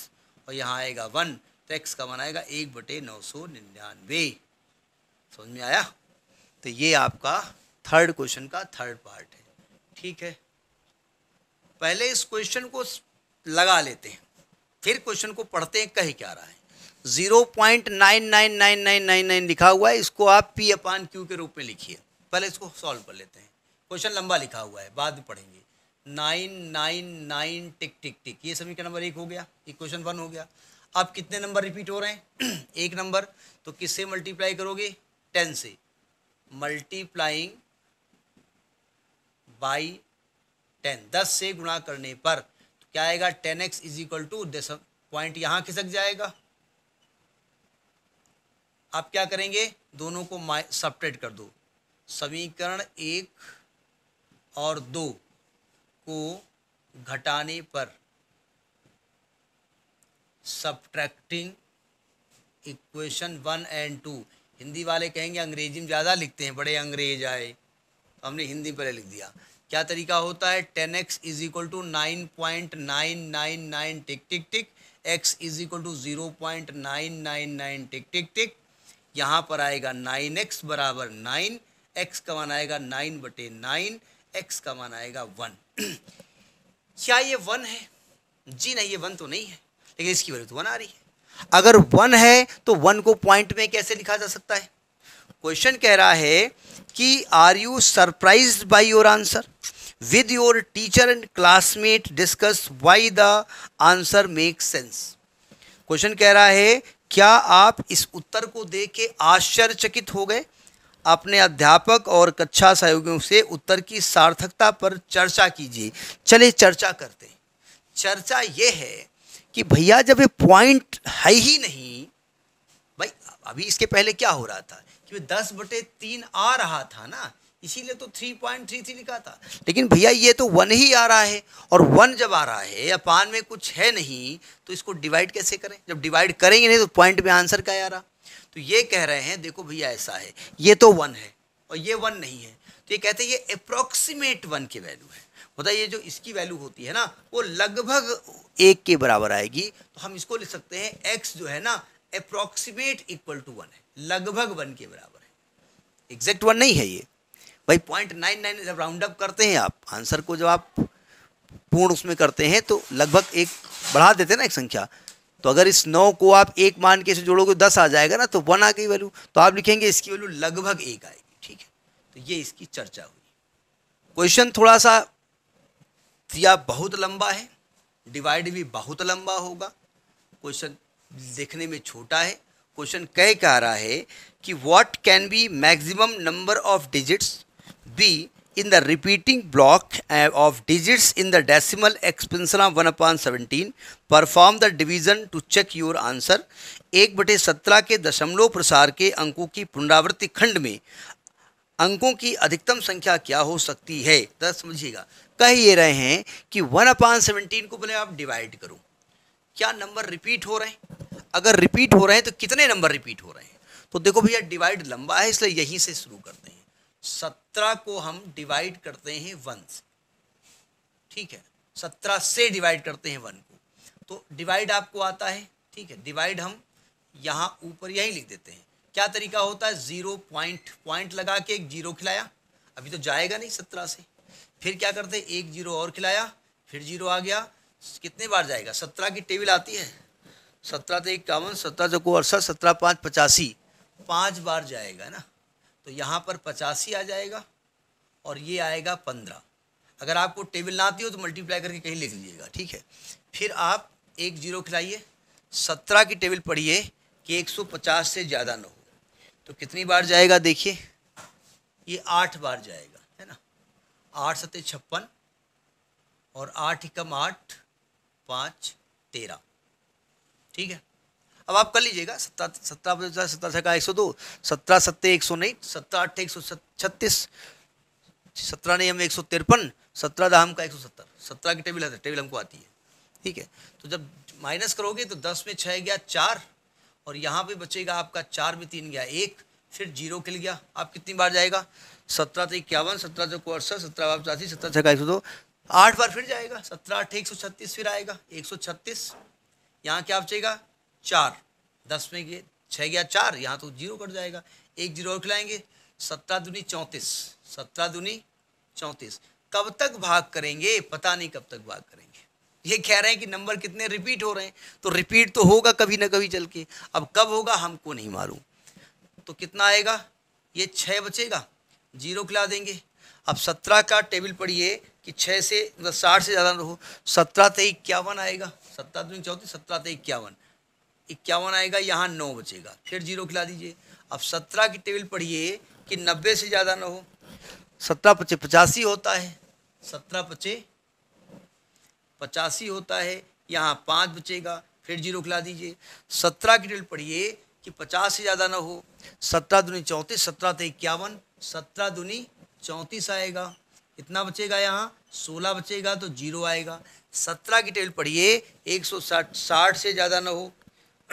और यहाँ आएगा वन तो एक्स का वन आएगा एक बटे नौ सौ निन्यानवे समझ में आया तो ये आपका थर्ड क्वेश्चन का थर्ड पार्ट है ठीक है पहले इस क्वेश्चन को लगा लेते हैं फिर क्वेश्चन को पढ़ते हैं कह क्या रहा है zero point nine nine nine nine nine nine लिखा हुआ है इसको आप पी अपान क्यू के रूप में लिखिए पहले इसको सॉल्व कर लेते हैं क्वेश्चन लंबा लिखा हुआ है बाद में पढ़ेंगे nine nine nine tick tick tick ये समीकरण नंबर एक हो गया ये क्वेश्चन वन हो गया अब कितने नंबर रिपीट हो रहे हैं एक नंबर तो किससे मल्टीप्लाई करोगे टेन से मल्टीप्लाइंग बाई टेन दस से गुणा करने पर तो क्या आएगा ten x is equal to point यहाँ खिसक जाएगा अब क्या करेंगे दोनों को सपरेट कर दो समीकरण एक और दो को घटाने पर subtracting equation one and two Hindi वाले कहेंगे अंग्रेजी में ज़्यादा लिखते हैं बड़े अंग्रेज आए तो हमने हिंदी पहले लिख दिया क्या तरीका होता है ten x is equal to nine point nine nine nine tick tick tick x is equal to zero point nine nine nine tick tick tick यहाँ पर आएगा नाइन एक्स बराबर नाइन एक्स का मान आएगा नाइन बटे नाइन एक्स का मान आएगा वन क्या ये वन है जी नहीं ये वन तो नहीं है लेकिन इसकी वैल्यू तो वन आ रही है अगर वन है तो वन को पॉइंट में कैसे लिखा जा सकता है क्वेश्चन कह रहा है कि are you surprised by your answer with your teacher and classmate discuss why the answer make sense question कह रहा है क्या आप इस उत्तर को दे के आश्चर्यचकित हो गए अपने अध्यापक और कक्षा सहयोगियों से उत्तर की सार्थकता पर चर्चा कीजिए चले चर्चा करते चर्चा ये है कि भैया जब ये पॉइंट है ही नहीं भाई अभी इसके पहले क्या हो रहा था कि दस बटे तीन आ रहा था ना इसीलिए तो थ्री पॉइंट थ्री थ्री लिखा था लेकिन भैया ये तो वन ही आ रहा है और वन जब आ रहा है अपान में कुछ है नहीं तो इसको डिवाइड कैसे करें जब डिवाइड करेंगे नहीं तो पॉइंट में आंसर क्या आ रहा तो ये कह रहे हैं देखो भैया ऐसा है ये तो वन है और ये वन नहीं है तो ये कहते हैं ये अप्रोक्सीमेट वन की वैल्यू है होता ये जो इसकी वैल्यू होती है ना वो लगभग एक के बराबर आएगी तो हम इसको लिख सकते हैं एक्स जो है ना अप्रोक्सीमेट इक्वल टू वन है लगभग वन के बराबर है एग्जैक्ट वन नहीं है ये भाई पॉइंट नाइन नाइन जब राउंड अप करते हैं आप आंसर को जब आप पूर्ण उसमें करते हैं तो लगभग एक बढ़ा देते हैं ना एक संख्या तो अगर इस नौ को आप एक मान के इसे जोड़ोगे दस आ जाएगा ना तो वन आ गई वैल्यू तो आप लिखेंगे इसकी वैल्यू लगभग एक आएगी ठीक है तो ये इसकी चर्चा हुई क्वेश्चन थोड़ा सा दिया बहुत लंबा है डिवाइड भी बहुत लंबा होगा क्वेश्चन देखने में छोटा है क्वेश्चन कह कह रहा है कि what can be maximum number of digits be in the repeating block uh, of digits in the decimal expansion of 1 upon 17 perform the division to check your answer 1 बटे 17 के दशमलव प्रसार के अंकों की पुनरावृत्ति खंड में अंकों की अधिकतम संख्या क्या हो सकती है तो समझिएगा कह ये रहे हैं कि 1 upon 17 को बोले आप डिवाइड करो क्या नंबर रिपीट हो रहे हैं अगर रिपीट हो रहे हैं तो कितने नंबर रिपीट हो रहे हैं तो देखो भैया डिवाइड लंबा है इसलिए यहीं से शुरू करते हैं सत्रह को हम डिवाइड करते हैं वन से ठीक है सत्रह से डिवाइड करते हैं वन को तो डिवाइड आपको आता है ठीक है डिवाइड हम यहाँ ऊपर यहीं लिख देते हैं क्या तरीका होता है ज़ीरो पॉइंट पॉइंट लगा के एक जीरो खिलाया अभी तो जाएगा नहीं सत्रह से फिर क्या करते हैं एक जीरो और खिलाया फिर जीरो आ गया कितने बार जाएगा सत्रह की टेबल आती है सत्रह तो इक्यावन सत्रह चौको तो अड़सठ सत्रह पाँच पचासी पाँच बार जाएगा ना तो यहाँ पर पचासी आ जाएगा और ये आएगा पंद्रह अगर आपको टेबल ना आती हो तो मल्टीप्लाई करके कहीं लिख लीजिएगा ठीक है फिर आप एक जीरो खिलाइए सत्रह की टेबल पढ़िए कि एक सौ पचास से ज़्यादा ना हो तो कितनी बार जाएगा देखिए ये आठ बार जाएगा है ना आठ सत्य छप्पन और आठ कम आठ पाँच तेरह ठीक है अब आप कर लीजिएगा सत्ता सत्ता सत्रह सत्ता एक सौ दो सत्रह सत्ते एक सौ नहीं सत्रह अट्ठे एक सौ छत्तीस सत्रह नहीं हम एक सौ तिरपन सत्रह दाम का एक सौ सत्तर सत्रह की टेबल है टेबल हमको आती है ठीक है तो जब माइनस करोगे तो दस में छः गया चार और यहाँ पे बचेगा आपका चार में तीन गया एक फिर जीरो खिल गया आप कितनी बार जाएगा सत्रह तो इक्यावन सत्रह सौ तो अड़सठ सत्रह पचासी सत्रह छः का एक सौ दो आठ बार फिर जाएगा सत्रह अठे एक सौ छत्तीस फिर आएगा एक सौ छत्तीस यहाँ क्या बचेगा चार दस में गए छः गया चार यहाँ तो जीरो कट जाएगा एक जीरो और खिलाएंगे सत्रह दुनी चौंतीस सत्रह दुनी चौंतीस कब तक भाग करेंगे पता नहीं कब तक भाग करेंगे ये कह रहे हैं कि नंबर कितने रिपीट हो रहे हैं तो रिपीट तो होगा कभी ना कभी चल के अब कब होगा हमको नहीं मालूम तो कितना आएगा ये छः बचेगा जीरो खिला देंगे अब सत्रह का टेबल पढ़िए कि छः से मतलब साठ से ज़्यादा हो सत्रह तेईस इक्यावन आएगा सत्रह दुनी चौंतीस सत्रह तेईस इक्यावन इक्यावन आएगा यहाँ नौ बचेगा फिर जीरो खिला दीजिए अब सत्रह की टेबल पढ़िए कि नब्बे से ज़्यादा ना हो सत्रह पचे पचासी होता है सत्रह पचे पचासी होता है यहाँ पाँच बचेगा फिर जीरो खिला दीजिए सत्रह की टेबल पढ़िए कि पचास से ज़्यादा ना हो सत्रह दुनी चौंतीस सत्रह तो इक्यावन सत्रह दुनी चौंतीस आएगा कितना बचेगा यहाँ सोलह बचेगा तो जीरो आएगा सत्रह की टेबल पढ़िए एक सौ साठ साठ से ज़्यादा ना हो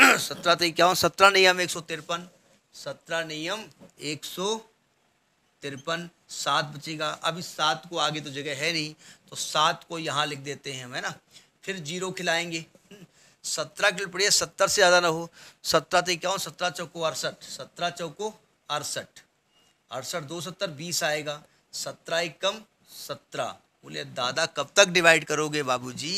सत्रह तक तो क्या सत्रह नियम एक सौ तिरपन सत्रह नियम एक सौ तिरपन सात बचेगा अभी सात को आगे तो जगह है नहीं तो सात को यहाँ लिख देते हैं हम है ना फिर जीरो खिलाएंगे सत्रह के लिए पड़िए सत्तर से ज़्यादा ना हो सत्रह तक तो क्या सत्रह चौको अड़सठ सत्रह चौको अड़सठ अड़सठ दो सत्तर बीस आएगा सत्रह एक कम सत्रह बोले दादा कब तक डिवाइड करोगे बाबूजी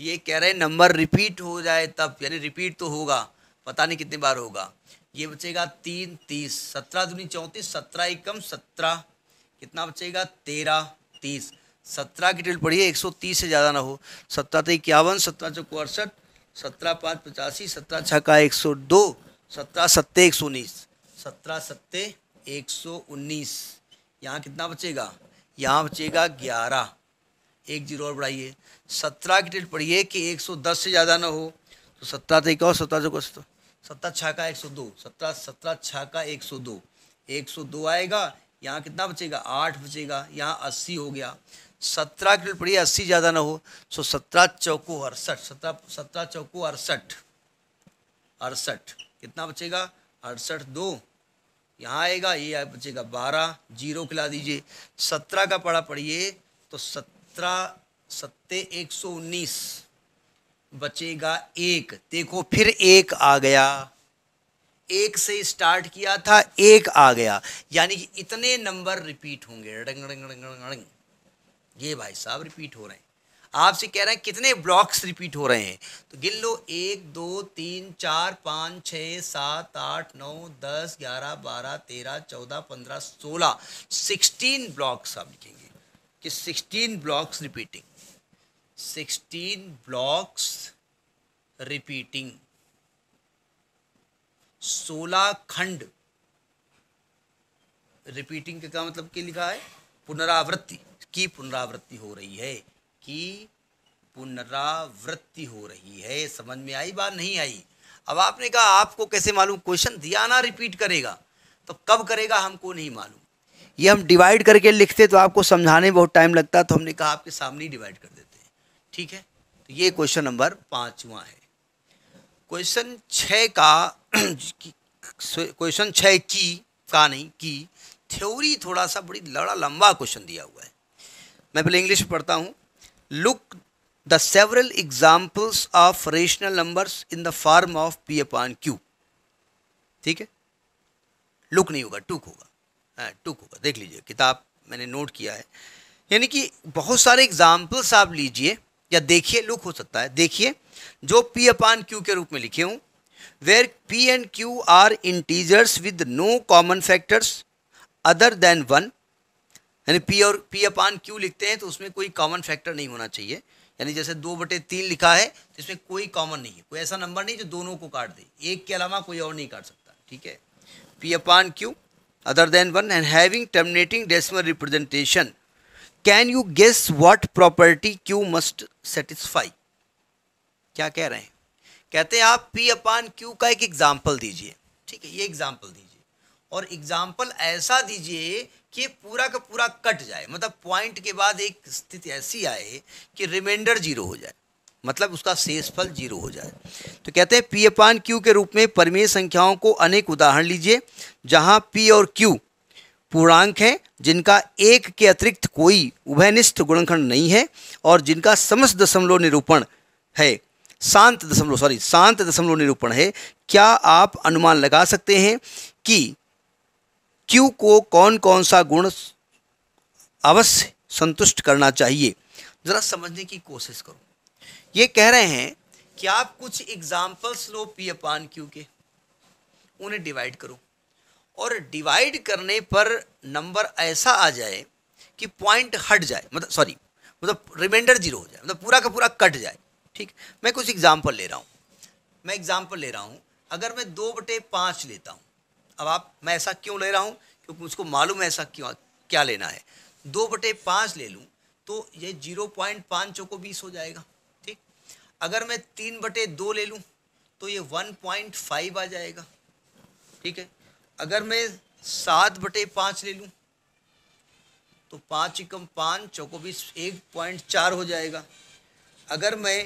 ये कह रहे नंबर रिपीट हो जाए तब यानी रिपीट तो होगा पता नहीं कितनी बार होगा ये बचेगा तीन तीस सत्रह दूनी चौंतीस सत्रह एकम सत्रह कितना बचेगा तेरह तीस सत्रह की टेबल पढ़िए एक सौ तीस से ज़्यादा ना हो सत्रह तो इक्यावन सत्रह चौको अड़सठ सत्रह पाँच पचासी सत्रह छः का एक सौ दो सत्रह सत्ते एक सौ उन्नीस सत्रह सत्ते एक सौ उन्नीस यहाँ कितना बचेगा यहाँ बचेगा ग्यारह एक जीरो और बढ़ाइए सत्रह की डेट पढ़िए कि एक सौ दस से ज़्यादा ना हो तो सत्रह तो एक और सत्रह जो सत्रह छः का एक सौ दो सत्रह सत्रह छः का एक सौ दो एक सौ दो आएगा यहाँ कितना बचेगा आठ बचेगा यहाँ अस्सी हो गया सत्रह की डेट पढ़िए अस्सी ज़्यादा ना हो सो तो सत्रह चौको अड़सठ सत्रह सत्रह चौको अड़सठ अड़सठ कितना बचेगा अड़सठ दो यहाँ आएगा ये बचेगा बारह जीरो खिला दीजिए सत्रह का पढ़ा पढ़िए तो सत सत्रह सत्ते एक सौ उन्नीस बचेगा एक देखो फिर एक आ गया एक से स्टार्ट किया था एक आ गया यानी कि इतने नंबर रिपीट होंगे डंग डंग डंग डंग ये भाई साहब रिपीट हो रहे हैं आपसे कह रहे हैं कितने ब्लॉक्स रिपीट हो रहे हैं तो गिन लो एक दो तीन चार पाँच छः सात आठ नौ दस ग्यारह बारह तेरह चौदह पंद्रह सोलह सिक्सटीन ब्लॉक्स आप लिखेंगे कि sixteen blocks repeating sixteen blocks repeating सोलह खंड रिपीटिंग का मतलब क्या लिखा है पुनरावृत्ति की पुनरावृत्ति हो रही है कि पुनरावृत्ति हो रही है समझ में आई बात नहीं आई अब आपने कहा आपको कैसे मालूम क्वेश्चन दिया ना रिपीट करेगा तो कब करेगा हमको नहीं मालूम ये हम डिवाइड करके लिखते तो आपको समझाने में बहुत टाइम लगता तो हमने कहा आपके सामने ही डिवाइड कर देते हैं ठीक है तो ये क्वेश्चन नंबर पाँचवा है क्वेश्चन छ का क्वेश्चन छः की का नहीं की थ्योरी थोड़ा सा बड़ी लड़ा लंबा क्वेश्चन दिया हुआ है मैं पहले इंग्लिश में पढ़ता हूँ look the several examples of rational numbers in the form of p upon q ठीक है लुक नहीं होगा टुक होगा टुक को देख लीजिए किताब मैंने नोट किया है यानी कि बहुत सारे एग्जाम्पल्स आप लीजिए या देखिए लुक हो सकता है देखिए जो पी अपान क्यू के रूप में लिखे हूँ where p and q are integers with no common factors other than one यानी पी और पी अपान क्यू लिखते हैं तो उसमें कोई कॉमन फैक्टर नहीं होना चाहिए यानी जैसे दो बटे तीन लिखा है तो इसमें कोई कॉमन नहीं है कोई ऐसा नंबर नहीं जो दोनों को काट दे एक के अलावा कोई और नहीं काट सकता ठीक है p upon q other than one and having terminating decimal representation. Can you guess what property Q must satisfy? क्या कह रहे हैं कहते हैं आप P अपान Q का एक एग्जाम्पल दीजिए ठीक है ये एग्जाम्पल दीजिए और एग्जाम्पल ऐसा दीजिए कि पूरा का पूरा कट जाए मतलब पॉइंट के बाद एक स्थिति ऐसी आए कि रिमाइंडर जीरो हो जाए मतलब उसका शेषफल जीरो हो जाए तो कहते हैं पी अपान क्यू के रूप में परिमेय संख्याओं को अनेक उदाहरण लीजिए जहाँ पी और क्यू पूर्णांक हैं जिनका एक के अतिरिक्त कोई उभयनिष्ठ गुणखंड नहीं है और जिनका समस्त दशमलव निरूपण है शांत दशमलव सॉरी शांत दशमलव निरूपण है क्या आप अनुमान लगा सकते हैं कि क्यू को कौन कौन सा गुण अवश्य संतुष्ट करना चाहिए ज़रा समझने की कोशिश करो ये कह रहे हैं कि आप कुछ एग्जाम्पल्स लो पी अपान क्यू के उन्हें डिवाइड करो और डिवाइड करने पर नंबर ऐसा आ जाए कि पॉइंट हट जाए मतलब सॉरी मतलब रिमाइंडर जीरो हो जाए मतलब पूरा का पूरा कट जाए ठीक मैं कुछ एग्जाम्पल ले रहा हूँ मैं एग्जाम्पल ले रहा हूँ अगर मैं दो बटे पाँच लेता हूँ अब आप मैं ऐसा क्यों ले रहा हूँ क्योंकि मुझको मालूम है ऐसा क्यों क्या लेना है दो बटे पाँच ले लूँ तो ये जीरो पॉइंट पाँच चौको बीस हो जाएगा अगर मैं तीन बटे दो ले लूँ तो ये वन पॉइंट फाइव आ जाएगा ठीक है अगर मैं सात बटे पाँच ले लूँ तो पाँच एकम पाँच चौको बीस एक पॉइंट चार हो जाएगा अगर मैं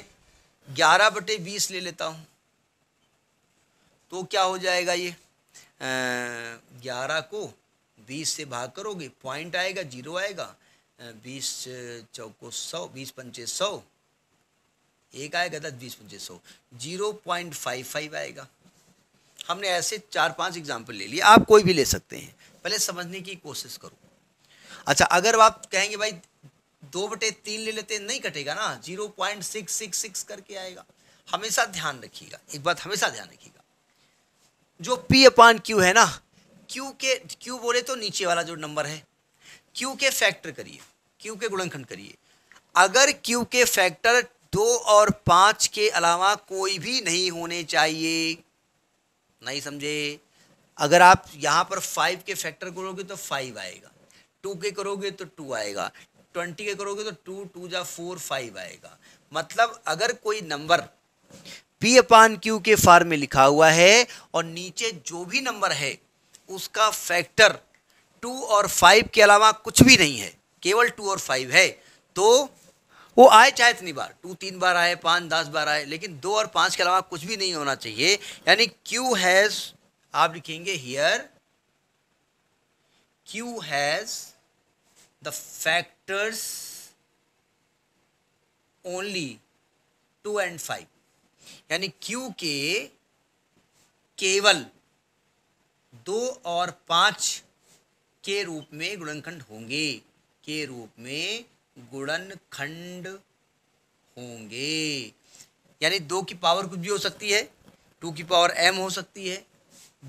ग्यारह बटे बीस ले लेता हूँ तो क्या हो जाएगा ये ग्यारह को बीस से भाग करोगे पॉइंट आएगा जीरो आएगा बीस चौको सौ बीस पंचे सौ एक आएगा दस बीस पच्चीस सौ जीरो पॉइंट फाइव फाइव आएगा हमने ऐसे चार पांच एग्जांपल ले लिए आप कोई भी ले सकते हैं पहले समझने की कोशिश करो अच्छा अगर आप कहेंगे भाई दो बटे तीन ले लेते नहीं कटेगा ना zero point six six six करके आएगा हमेशा ध्यान रखिएगा एक बात हमेशा ध्यान रखिएगा जो पी अपान क्यू है ना क्यू के क्यू बोले तो नीचे वाला जो नंबर है क्यू के फैक्टर करिए क्यू के गुणनखंड करिए अगर क्यू के फैक्टर दो और पाँच के अलावा कोई भी नहीं होने चाहिए नहीं समझे अगर आप यहाँ पर फाइव के फैक्टर करोगे तो फाइव आएगा टू के करोगे तो टू आएगा ट्वेंटी के करोगे तो टू टू या फोर फाइव आएगा मतलब अगर कोई नंबर पी अपान क्यू के फार्म में लिखा हुआ है और नीचे जो भी नंबर है उसका फैक्टर टू और फाइव के अलावा कुछ भी नहीं है केवल टू और फाइव है तो वो आए चाहे इतनी बार टू तीन बार आए पाँच दस बार आए लेकिन दो और पाँच के अलावा कुछ भी नहीं होना चाहिए यानी क्यू हैज़ आप लिखेंगे here q has the factors only two and five यानी क्यू के केवल दो और पाँच के रूप में गुणनखंड होंगे के रूप में गुणन खंड होंगे यानी दो की पावर कुछ भी हो सकती है टू की पावर एम हो सकती है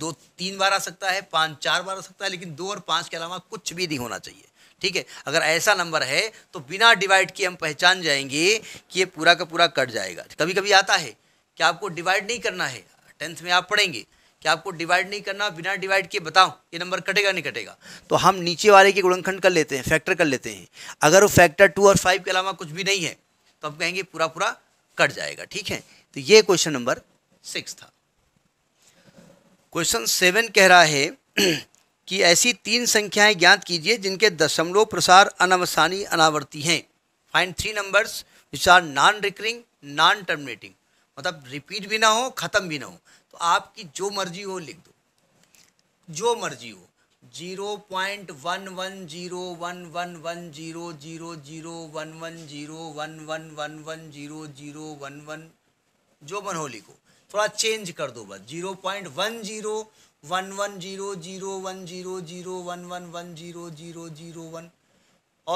दो तीन बार आ सकता है पाँच चार बार आ सकता है लेकिन दो और पाँच के अलावा कुछ भी नहीं होना चाहिए ठीक है अगर ऐसा नंबर है तो बिना डिवाइड किए हम पहचान जाएंगे कि ये पूरा का पूरा कट जाएगा कभी कभी आता है कि आपको डिवाइड नहीं करना है टेंथ में आप पढ़ेंगे कि आपको डिवाइड नहीं करना बिना डिवाइड किए बताओ ये नंबर कटेगा नहीं कटेगा तो हम नीचे वाले के गुणनखंड कर लेते हैं फैक्टर कर लेते हैं अगर वो फैक्टर टू और फाइव के अलावा कुछ भी नहीं है तो हम कहेंगे पूरा पूरा कट जाएगा ठीक है तो ये क्वेश्चन नंबर सिक्स था क्वेश्चन सेवन कह रहा है कि ऐसी तीन संख्याएं ज्ञात कीजिए जिनके दशमलव प्रसार अनवसानी अनावर्ती हैं find three numbers which are non recurring non terminating मतलब रिपीट भी ना हो ख़त्म भी ना हो आपकी जो मर्जी हो लिख दो जो मर्जी हो zero point one one zero one one one zero zero zero one one zero one one one one zero zero one one जो मन हो लिखो थोड़ा चेंज कर दो बस zero point one zero one one zero zero one zero zero one one one zero zero zero one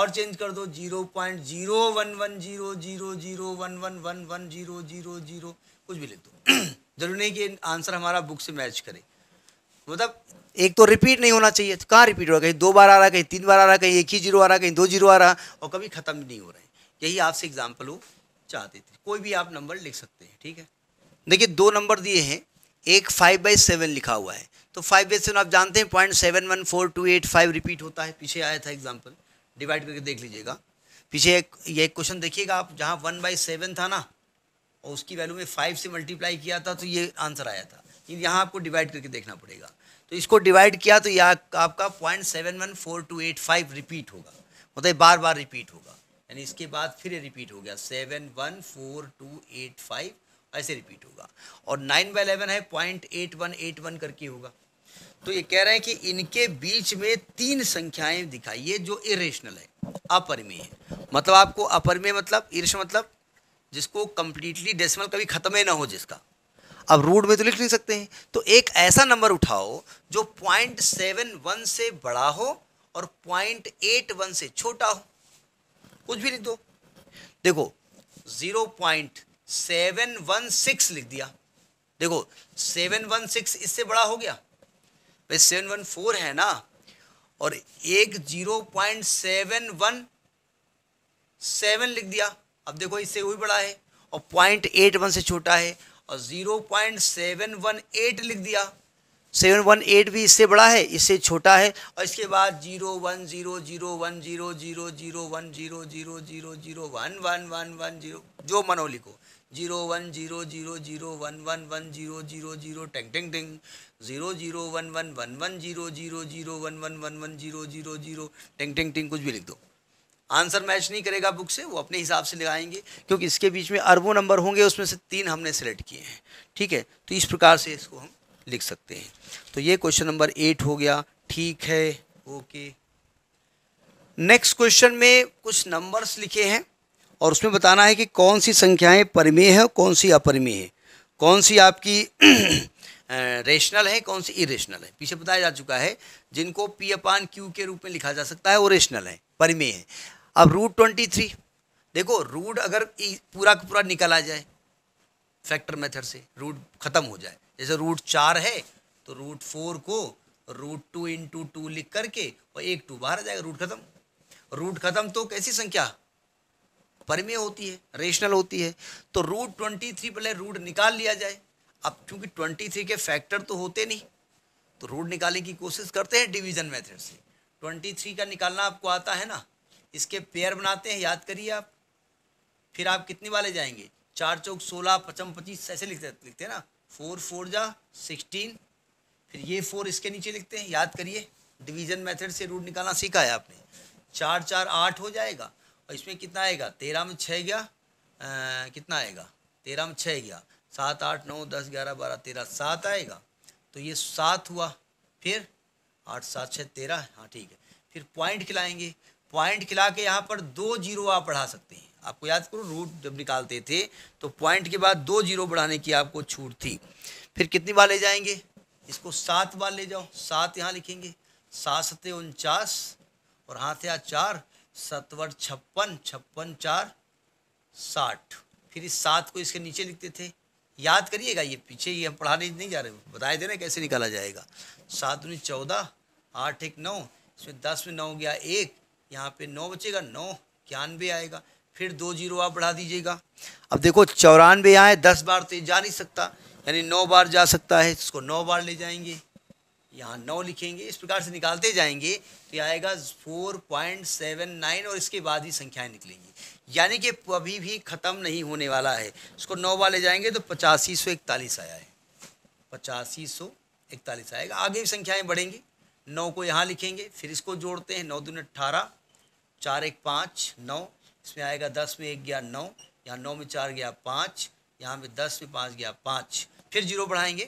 और change कर दो zero point zero one one zero zero zero one one one one zero zero zero कुछ भी लिख दो जरूरी नहीं कि आंसर हमारा बुक से मैच करे मतलब एक तो रिपीट नहीं होना चाहिए तो कहाँ रिपीट हो रहा कहीं दो बार आ रहा कहीं तीन बार आ रहा कहीं एक ही जीरो आ रहा कहीं दो जीरो आ रहा और कभी ख़त्म भी नहीं हो रहा है यही आपसे एग्जाम्पल वो चाहते थे कोई भी आप नंबर लिख सकते हैं ठीक है देखिए दो नंबर दिए हैं एक फाइव बाई सेवन लिखा हुआ है तो फाइव बाई सेवन आप जानते हैं point seven one four two eight five repeat होता है पीछे आया था एग्जाम्पल डिवाइड करके देख लीजिएगा पीछे एक ये क्वेश्चन देखिएगा आप जहाँ वन बाई सेवन था ना और उसकी वैल्यू में फाइव से मल्टीप्लाई किया था तो ये आंसर आया था यहाँ आपको डिवाइड करके देखना पड़ेगा तो इसको डिवाइड किया तो यह आपका point seven one four two eight five repeat होगा मतलब बार बार रिपीट होगा यानी इसके बाद फिर रिपीट हो गया seven one four two eight five ऐसे रिपीट होगा और नाइन बाई एलेवन है point eight one eight one करके होगा तो ये कह रहे हैं कि इनके बीच में तीन संख्याएं दिखाइए जो इरेशनल है अपरमेय है मतलब आपको अपरमेय मतलब ईर्ष मतलब जिसको कम्प्लीटली डेसिमल कभी ख़त्म ही ना हो जिसका अब रूट में तो लिख नहीं सकते हैं तो एक ऐसा नंबर उठाओ जो पॉइंट सेवन वन से बड़ा हो और पॉइंट एट वन से छोटा हो कुछ भी लिख दो देखो zero point seven one six लिख दिया देखो सेवन वन सिक्स इससे बड़ा हो गया भाई सेवन वन फोर है ना और एक zero point seven one seven लिख दिया अब देखो इससे वही बड़ा है और पॉइंट एट वन से छोटा है और zero point seven one eight लिख दिया सेवन वन एट भी इससे बड़ा है इससे छोटा है और इसके बाद zero one zero zero one zero zero zero one zero zero zero zero one one one one zero जो मनो लिखो zero one zero zero zero one one one zero zero zero टेंग टेंग टेंग zero zero one one one one zero zero zero one one one one zero zero zero टेंग टेंग टेंग कुछ भी लिख दो आंसर मैच नहीं करेगा बुक से वो अपने हिसाब से लगाएंगे क्योंकि इसके बीच में अरबों नंबर होंगे उसमें से तीन हमने सेलेक्ट किए हैं ठीक है तो इस प्रकार से इसको हम लिख सकते हैं तो ये क्वेश्चन नंबर एट हो गया ठीक है ओके नेक्स्ट क्वेश्चन में कुछ नंबर्स लिखे हैं और उसमें बताना है कि कौन सी संख्याएं परिमेय है और कौन सी अपरिमेय है कौन सी आपकी रेशनल है कौन सी इरेशनल है पीछे बताया जा चुका है जिनको पी अपान क्यू के रूप में लिखा जा सकता है वो रेशनल है परिमेय है अब रूट ट्वेंटी थ्री देखो रूट अगर पूरा का पूरा आ जाए फैक्टर मेथड से रूट ख़त्म हो जाए जैसे रूट चार है तो रूट फोर को रूट टू इंटू टू लिख करके और एक टू बाहर आ जाएगा रूट ख़त्म रूट ख़त्म तो कैसी संख्या परिमेय होती है रेशनल होती है तो रूट ट्वेंटी थ्री पहले रूट निकाल लिया जाए अब क्योंकि ट्वेंटी थ्री के फैक्टर तो होते नहीं तो रूट निकालने की कोशिश करते हैं डिवीजन मेथड से ट्वेंटी थ्री का निकालना आपको आता है ना इसके पेयर बनाते हैं याद करिए आप फिर आप कितने वाले जाएंगे चार चौक सोलह पचम पच्चीस ऐसे लिखते लिखते हैं ना फोर फोर जा सिक्सटीन फिर ये फोर इसके नीचे लिखते हैं याद करिए डिवीजन मेथड से रूट निकालना सीखा है आपने चार चार आठ हो जाएगा और इसमें कितना आएगा तेरह में छः गया आ, कितना आएगा तेरह में छः गया सात आठ नौ दस ग्यारह बारह तेरह सात आएगा तो ये सात हुआ फिर आठ सात छः तेरह हाँ ठीक है फिर पॉइंट खिलाएंगे पॉइंट खिला के यहाँ पर दो जीरो आप बढ़ा सकते हैं आपको याद करो रूट जब निकालते थे तो पॉइंट के बाद दो जीरो बढ़ाने की आपको छूट थी फिर कितनी बार ले जाएंगे इसको सात बार ले जाओ सात यहाँ लिखेंगे सात सत्ते उनचास और हाथ या चार सतवर छप्पन छप्पन चार साठ फिर इस सात को इसके नीचे लिखते थे याद करिएगा ये पीछे ये हम पढ़ाने नहीं जा रहे बताए देना कैसे निकाला जाएगा सात उन्नीस चौदह आठ एक नौ इसमें दस में नौ गया एक यहाँ पे नौ बचेगा नौ इक्यानवे आएगा फिर दो जीरो आप बढ़ा दीजिएगा अब देखो चौरानवे यहाँ है दस बार तो जा नहीं सकता यानी नौ बार जा सकता है इसको नौ बार ले जाएंगे यहाँ नौ लिखेंगे इस प्रकार से निकालते जाएंगे तो आएगा फोर पॉइंट सेवन नाइन और इसके बाद ही संख्याएं निकलेंगी यानी कि अभी भी ख़त्म नहीं होने वाला है इसको नौ बार ले जाएंगे तो पचासी सौ इकतालीस आया है पचासी सौ इकतालीस आएगा आगे भी संख्याएँ बढ़ेंगी नौ को यहाँ लिखेंगे फिर इसको जोड़ते हैं नौ दून अट्ठारह चार एक पाँच नौ इसमें आएगा दस में एक गया नौ यहाँ नौ में चार गया पाँच यहाँ में दस में पाँच गया पाँच फिर जीरो बढ़ाएंगे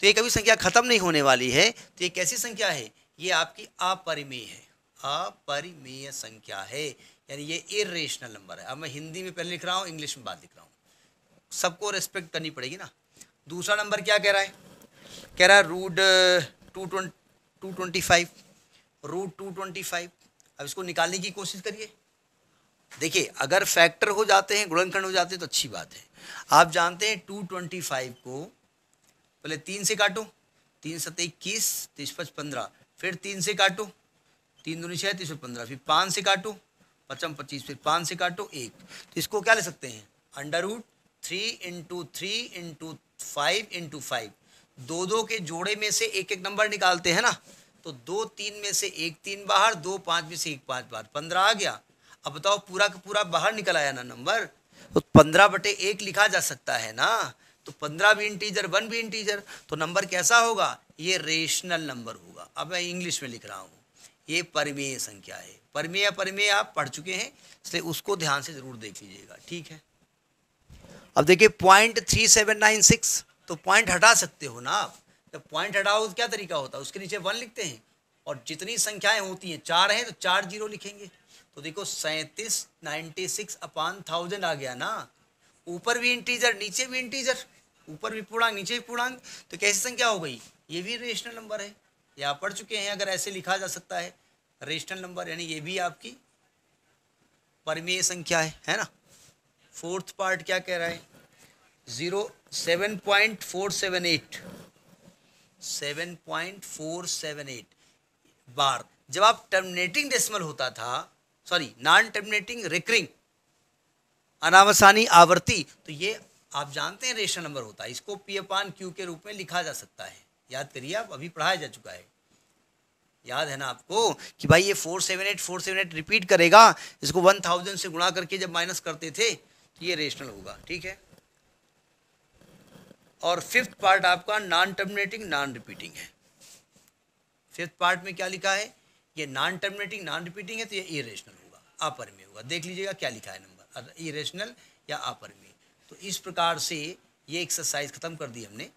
तो ये कभी संख्या ख़त्म नहीं होने वाली है तो ये कैसी संख्या है ये आपकी अपरिमेय है अपरिमेय संख्या है यानी ये इरेशनल नंबर है अब मैं हिंदी में पहले लिख रहा हूँ इंग्लिश में बात लिख रहा हूँ सबको रेस्पेक्ट करनी पड़ेगी ना दूसरा नंबर क्या कह रहा है कह रहा है root two twenty two twenty five root two twenty five अब इसको निकालने की कोशिश करिए देखिए अगर फैक्टर हो जाते हैं गुणनखंड हो जाते हैं तो अच्छी बात है आप जानते हैं टू ट्वेंटी फाइव को पहले तीन से काटो तीन सत इक्कीस तीस पच पंद्रह फिर तीन से काटो तीन दो छः तीस पंद्रह फिर पाँच से काटो पचम पच्चीस फिर पाँच से काटो एक तो इसको क्या ले सकते हैं under root three into three into five into five दो दो के जोड़े में से एक एक नंबर निकालते हैं ना तो दो तीन में से एक तीन बाहर दो पाँच में से एक पाँच बाहर पंद्रह आ गया अब बताओ पूरा का पूरा बाहर निकल आया ना नंबर तो पंद्रह बटे एक लिखा जा सकता है ना तो पंद्रह भी इंटीजर वन भी इंटीजर तो नंबर कैसा होगा ये रेशनल नंबर होगा अब मैं इंग्लिश में लिख रहा हूँ ये परमेय संख्या है परमेय परमेय आप पढ़ चुके हैं इसलिए उसको ध्यान से ज़रूर देख लीजिएगा ठीक है अब देखिए point three seven nine six तो पॉइंट हटा सकते हो ना आप तो पॉइंट हटाओ क्या तरीका होता है उसके नीचे वन लिखते हैं और जितनी संख्याएं होती हैं चार हैं तो चार जीरो लिखेंगे तो देखो सैंतीस नाइन्टी सिक्स अपान थाउजेंड आ गया ना ऊपर भी इंटीजर नीचे भी इंटीजर ऊपर भी पूर्णांक नीचे भी पूर्णांक तो कैसी संख्या हो गई ये भी रेशनल नंबर है या पढ़ चुके हैं अगर ऐसे लिखा जा सकता है रेशनल नंबर यानी ये भी आपकी परमीय संख्या है है ना फोर्थ पार्ट क्या कह रहा है zero seven point four seven eight seven point four seven eight bar जब आप टर्मिनेटिंग डेसिमल होता था सॉरी नॉन टर्मिनेटिंग रिकरिंग अनावसानी आवृत्ति तो ये आप जानते हैं रेशन नंबर होता है इसको पी एपान क्यू के रूप में लिखा जा सकता है याद करिए आप अभी पढ़ाया जा चुका है याद है ना आपको कि भाई ये four seven eight four seven eight repeat करेगा इसको वन थाउजेंड से गुणा करके जब माइनस करते थे तो ये रेशनल होगा ठीक है और फिफ्थ पार्ट आपका नॉन टर्मिनेटिंग नॉन रिपीटिंग है फिफ्थ पार्ट में क्या लिखा है ये नॉन टर्मिनेटिंग नॉन रिपीटिंग है तो ये इरेशनल होगा अपरमेय होगा देख लीजिएगा क्या लिखा है नंबर इरेशनल या अपरमेय तो इस प्रकार से ये एक्सरसाइज ख़त्म कर दी हमने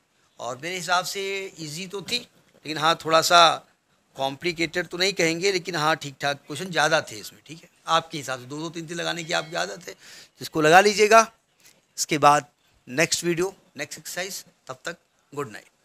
और मेरे हिसाब से इजी तो थी लेकिन हाँ थोड़ा सा कॉम्प्लिकेटेड तो नहीं कहेंगे लेकिन हाँ ठीक ठाक क्वेश्चन ज़्यादा थे इसमें ठीक है आपके हिसाब से दो दो तीन तीन लगाने की आपकी आदत है जिसको तो लगा लीजिएगा इसके बाद नेक्स्ट वीडियो नेक्स्ट एक्सरसाइज तब तक गुड नाइट